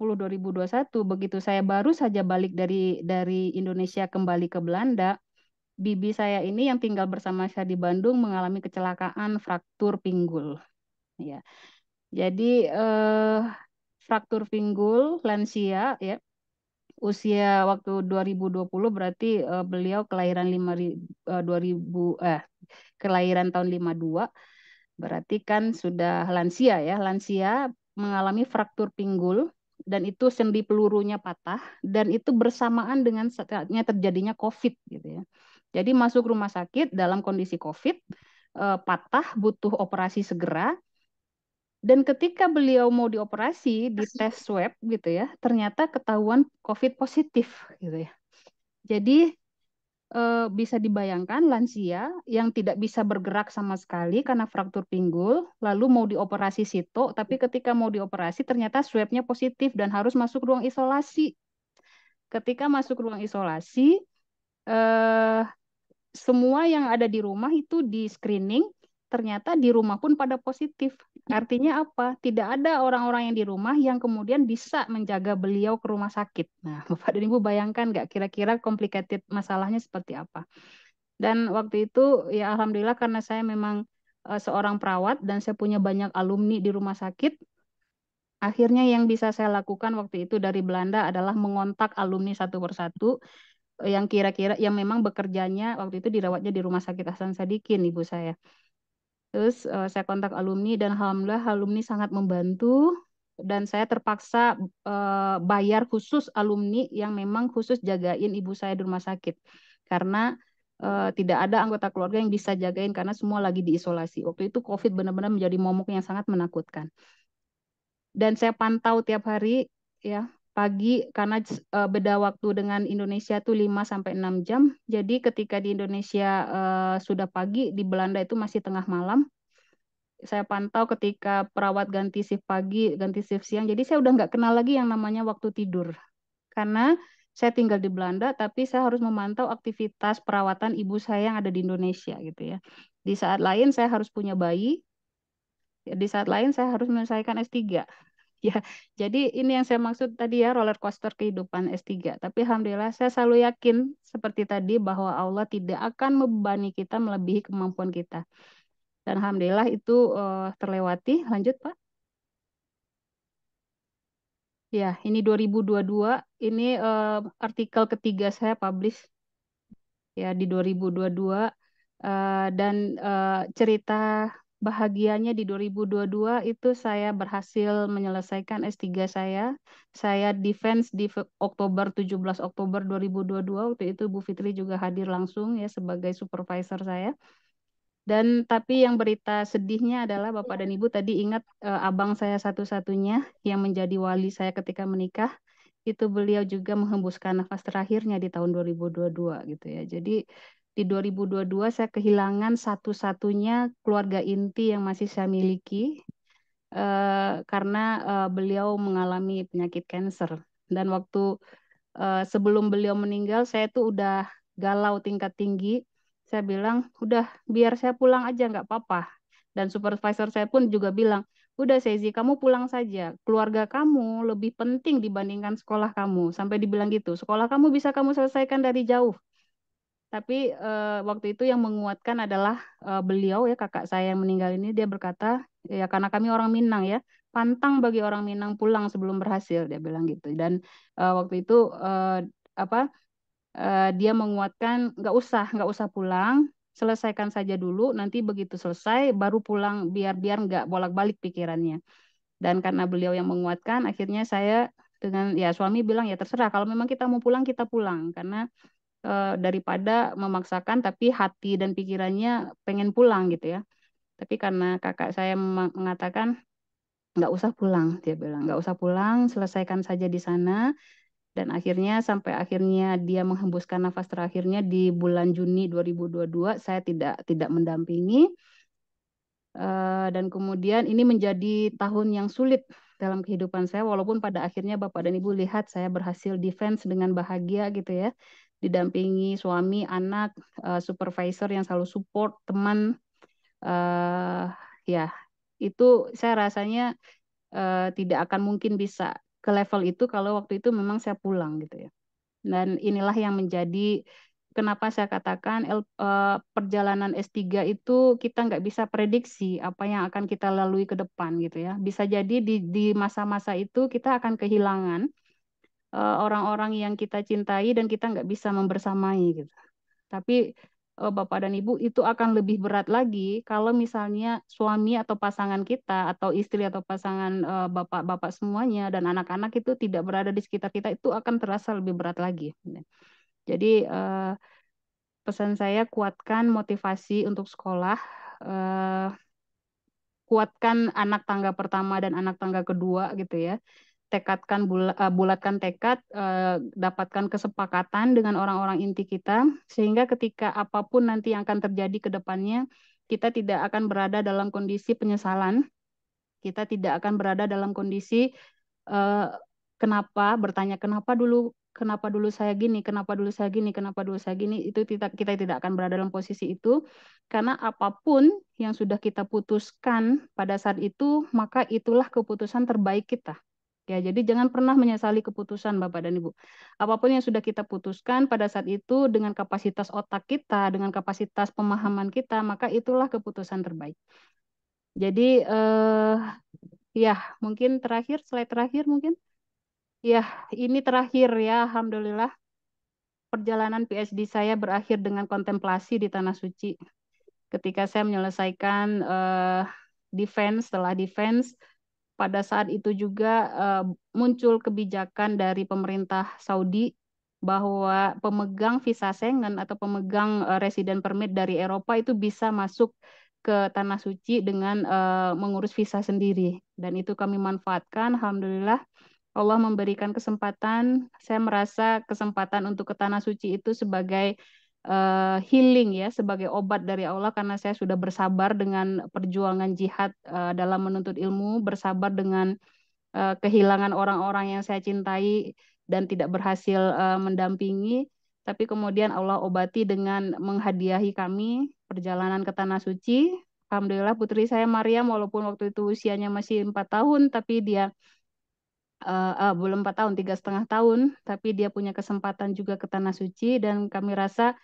begitu saya baru saja balik dari dari Indonesia kembali ke Belanda, bibi saya ini yang tinggal bersama saya di Bandung mengalami kecelakaan fraktur pinggul. Ya. Jadi eh, fraktur pinggul lansia ya. Usia waktu 2020 berarti eh, beliau kelahiran 5 eh, 2000 eh kelahiran tahun 52. Berarti kan sudah lansia ya. Lansia mengalami fraktur pinggul dan itu sendi pelurunya patah dan itu bersamaan dengan saatnya terjadinya COVID gitu ya. Jadi masuk rumah sakit dalam kondisi COVID, eh, patah, butuh operasi segera. Dan ketika beliau mau dioperasi di tes swab gitu ya, ternyata ketahuan COVID positif gitu ya. Jadi eh, bisa dibayangkan lansia yang tidak bisa bergerak sama sekali karena fraktur pinggul, lalu mau dioperasi sito, tapi ketika mau dioperasi ternyata swabnya positif dan harus masuk ruang isolasi. Ketika masuk ruang isolasi, eh, semua yang ada di rumah itu di screening ternyata di rumah pun pada positif. Artinya apa? Tidak ada orang-orang yang di rumah yang kemudian bisa menjaga beliau ke rumah sakit. Nah, Bapak dan Ibu bayangkan nggak kira-kira complicated masalahnya seperti apa? Dan waktu itu ya alhamdulillah karena saya memang eh, seorang perawat dan saya punya banyak alumni di rumah sakit. Akhirnya yang bisa saya lakukan waktu itu dari Belanda adalah mengontak alumni satu persatu yang kira-kira yang memang bekerjanya waktu itu dirawatnya di Rumah Sakit Hasan Sadikin ibu saya. Terus uh, saya kontak alumni dan alhamdulillah alumni sangat membantu dan saya terpaksa uh, bayar khusus alumni yang memang khusus jagain ibu saya di rumah sakit karena uh, tidak ada anggota keluarga yang bisa jagain karena semua lagi diisolasi. Waktu itu COVID benar-benar menjadi momok yang sangat menakutkan. Dan saya pantau tiap hari ya pagi karena eh, beda waktu dengan Indonesia tuh 5 sampai 6 jam. Jadi ketika di Indonesia uh, sudah pagi, di Belanda itu masih tengah malam. Saya pantau ketika perawat ganti shift pagi, ganti shift siang. Jadi saya udah nggak kenal lagi yang namanya waktu tidur. Karena saya tinggal di Belanda, tapi saya harus memantau aktivitas perawatan ibu saya yang ada di Indonesia gitu ya. Di saat lain saya harus punya bayi, di saat lain saya harus menyelesaikan S3 ya jadi ini yang saya maksud tadi ya roller coaster kehidupan S3 tapi alhamdulillah saya selalu yakin seperti tadi bahwa Allah tidak akan membebani kita melebihi kemampuan kita dan alhamdulillah itu uh, terlewati lanjut Pak Ya, ini 2022, ini uh, artikel ketiga saya publish ya di 2022 uh, eh, dan uh, cerita bahagianya di 2022 itu saya berhasil menyelesaikan S3 saya. Saya defense di Oktober 17 Oktober 2022 waktu itu Bu Fitri juga hadir langsung ya sebagai supervisor saya. Dan tapi yang berita sedihnya adalah Bapak dan Ibu tadi ingat eh, abang saya satu-satunya yang menjadi wali saya ketika menikah itu beliau juga menghembuskan nafas terakhirnya di tahun 2022 gitu ya. Jadi di 2022 saya kehilangan satu-satunya keluarga inti yang masih saya miliki uh, karena uh, beliau mengalami penyakit kanker dan waktu uh, sebelum beliau meninggal saya tuh udah galau tingkat tinggi saya bilang udah biar saya pulang aja nggak apa-apa dan supervisor saya pun juga bilang udah Sezi kamu pulang saja keluarga kamu lebih penting dibandingkan sekolah kamu sampai dibilang gitu sekolah kamu bisa kamu selesaikan dari jauh tapi uh, waktu itu yang menguatkan adalah uh, beliau ya kakak saya yang meninggal ini dia berkata ya karena kami orang Minang ya pantang bagi orang Minang pulang sebelum berhasil dia bilang gitu dan uh, waktu itu uh, apa uh, dia menguatkan nggak usah nggak usah pulang selesaikan saja dulu nanti begitu selesai baru pulang biar biar nggak bolak balik pikirannya dan karena beliau yang menguatkan akhirnya saya dengan ya suami bilang ya terserah kalau memang kita mau pulang kita pulang karena uh, daripada memaksakan tapi hati dan pikirannya pengen pulang gitu ya tapi karena kakak saya mengatakan nggak usah pulang dia bilang nggak usah pulang selesaikan saja di sana dan akhirnya sampai akhirnya dia menghembuskan nafas terakhirnya di bulan Juni 2022 saya tidak tidak mendampingi eh, dan kemudian ini menjadi tahun yang sulit dalam kehidupan saya walaupun pada akhirnya Bapak dan Ibu lihat saya berhasil defense dengan bahagia gitu ya didampingi suami, anak, uh, supervisor yang selalu support, teman, uh, ya itu saya rasanya uh, tidak akan mungkin bisa ke level itu kalau waktu itu memang saya pulang gitu ya. Dan inilah yang menjadi kenapa saya katakan uh, perjalanan S3 itu kita nggak bisa prediksi apa yang akan kita lalui ke depan gitu ya. Bisa jadi di di masa-masa itu kita akan kehilangan Eh, orang-orang yang kita cintai dan kita nggak bisa membersamai gitu. Tapi eh, Bapak dan Ibu itu akan lebih berat lagi kalau misalnya suami atau pasangan kita atau istri atau pasangan eh, bapak-bapak semuanya dan anak-anak itu tidak berada di sekitar kita itu akan terasa lebih berat lagi. Jadi pesan saya kuatkan motivasi untuk sekolah, kuatkan anak tangga pertama dan anak tangga kedua gitu ya tekadkan eh, bulatkan tekad eh, dapatkan kesepakatan dengan orang-orang inti kita sehingga ketika apapun nanti yang akan terjadi ke depannya kita tidak akan berada dalam kondisi penyesalan kita tidak akan berada dalam kondisi eh, kenapa bertanya kenapa dulu kenapa dulu saya gini kenapa dulu saya gini kenapa dulu saya gini itu kita kita tidak akan berada dalam posisi itu karena apapun yang sudah kita putuskan pada saat itu maka itulah keputusan terbaik kita Ya, jadi jangan pernah menyesali keputusan Bapak dan Ibu. Apapun yang sudah kita putuskan pada saat itu dengan kapasitas otak kita, dengan kapasitas pemahaman kita, maka itulah keputusan terbaik. Jadi eh ya, mungkin terakhir slide terakhir mungkin. Ya, ini terakhir ya, alhamdulillah. Perjalanan PhD saya berakhir dengan kontemplasi di tanah suci. Ketika saya menyelesaikan eh defense setelah defense pada saat itu juga uh, muncul kebijakan dari pemerintah Saudi bahwa pemegang visa Schengen atau pemegang uh, resident permit dari Eropa itu bisa masuk ke tanah suci dengan uh, mengurus visa sendiri dan itu kami manfaatkan alhamdulillah Allah memberikan kesempatan saya merasa kesempatan untuk ke tanah suci itu sebagai uh, healing ya sebagai obat dari Allah karena saya sudah bersabar dengan perjuangan jihad uh, dalam menuntut ilmu, bersabar dengan uh, kehilangan orang-orang yang saya cintai dan tidak berhasil uh, mendampingi, tapi kemudian Allah obati dengan menghadiahi kami perjalanan ke tanah suci. Alhamdulillah putri saya Maria walaupun waktu itu usianya masih empat tahun tapi dia uh, uh, belum empat tahun tiga setengah tahun tapi dia punya kesempatan juga ke tanah suci dan kami rasa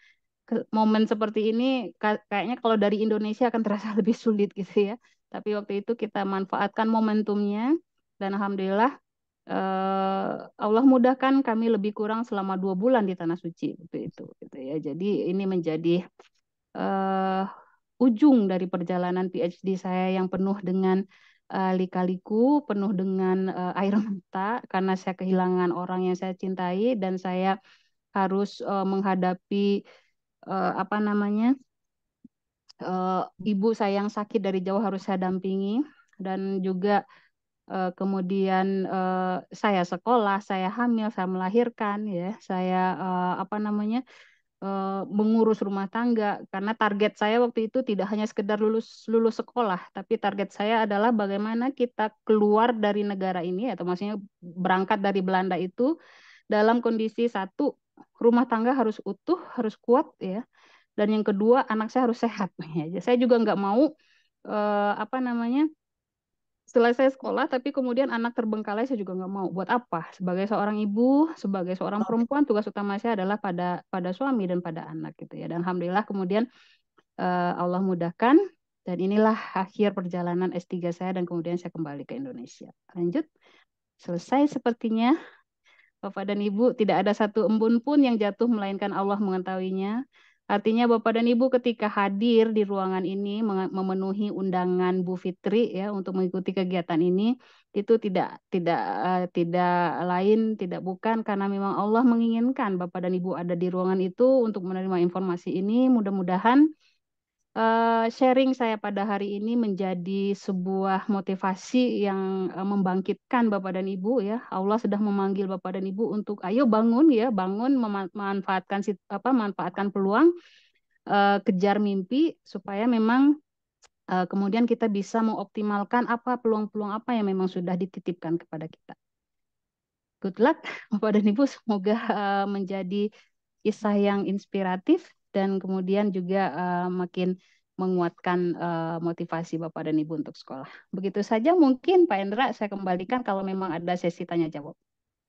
momen seperti ini kayaknya kalau dari Indonesia akan terasa lebih sulit gitu ya tapi waktu itu kita manfaatkan momentumnya dan alhamdulillah uh, Allah mudahkan kami lebih kurang selama dua bulan di tanah suci gitu itu gitu ya jadi ini menjadi uh, ujung dari perjalanan PhD saya yang penuh dengan uh, likaliku penuh dengan uh, air mata karena saya kehilangan orang yang saya cintai dan saya harus uh, menghadapi uh, apa namanya uh, ibu saya yang sakit dari jauh harus saya dampingi dan juga uh, kemudian uh, saya sekolah saya hamil saya melahirkan ya saya uh, apa namanya uh, Eh, mengurus rumah tangga karena target saya waktu itu tidak hanya sekedar lulus lulus sekolah tapi target saya adalah bagaimana kita keluar dari negara ini atau maksudnya berangkat dari Belanda itu dalam kondisi satu rumah tangga harus utuh harus kuat ya dan yang kedua anak saya harus sehat ya saya juga nggak mau eh, apa namanya selesai sekolah tapi kemudian anak terbengkalai saya juga nggak mau buat apa sebagai seorang ibu sebagai seorang perempuan tugas utama saya adalah pada pada suami dan pada anak gitu ya dan alhamdulillah kemudian uh, Allah mudahkan dan inilah akhir perjalanan S3 saya dan kemudian saya kembali ke Indonesia lanjut selesai sepertinya Bapak dan Ibu tidak ada satu embun pun yang jatuh melainkan Allah mengetahuinya Artinya Bapak dan Ibu ketika hadir di ruangan ini memenuhi undangan Bu Fitri ya untuk mengikuti kegiatan ini itu tidak tidak uh, tidak lain tidak bukan karena memang Allah menginginkan Bapak dan Ibu ada di ruangan itu untuk menerima informasi ini mudah-mudahan Eh, sharing saya pada hari ini menjadi sebuah motivasi yang eh, membangkitkan Bapak dan Ibu ya. Allah sudah memanggil Bapak dan Ibu untuk ayo bangun ya, bangun memanfaatkan apa manfaatkan peluang eh, kejar mimpi supaya memang kemudian kita bisa mengoptimalkan apa peluang-peluang apa yang memang sudah dititipkan kepada kita. Good luck Bapak dan Ibu, semoga menjadi kisah yang inspiratif dan kemudian juga uh, makin menguatkan uh, motivasi Bapak dan Ibu untuk sekolah. Begitu saja mungkin Pak Endra saya kembalikan kalau memang ada sesi tanya jawab.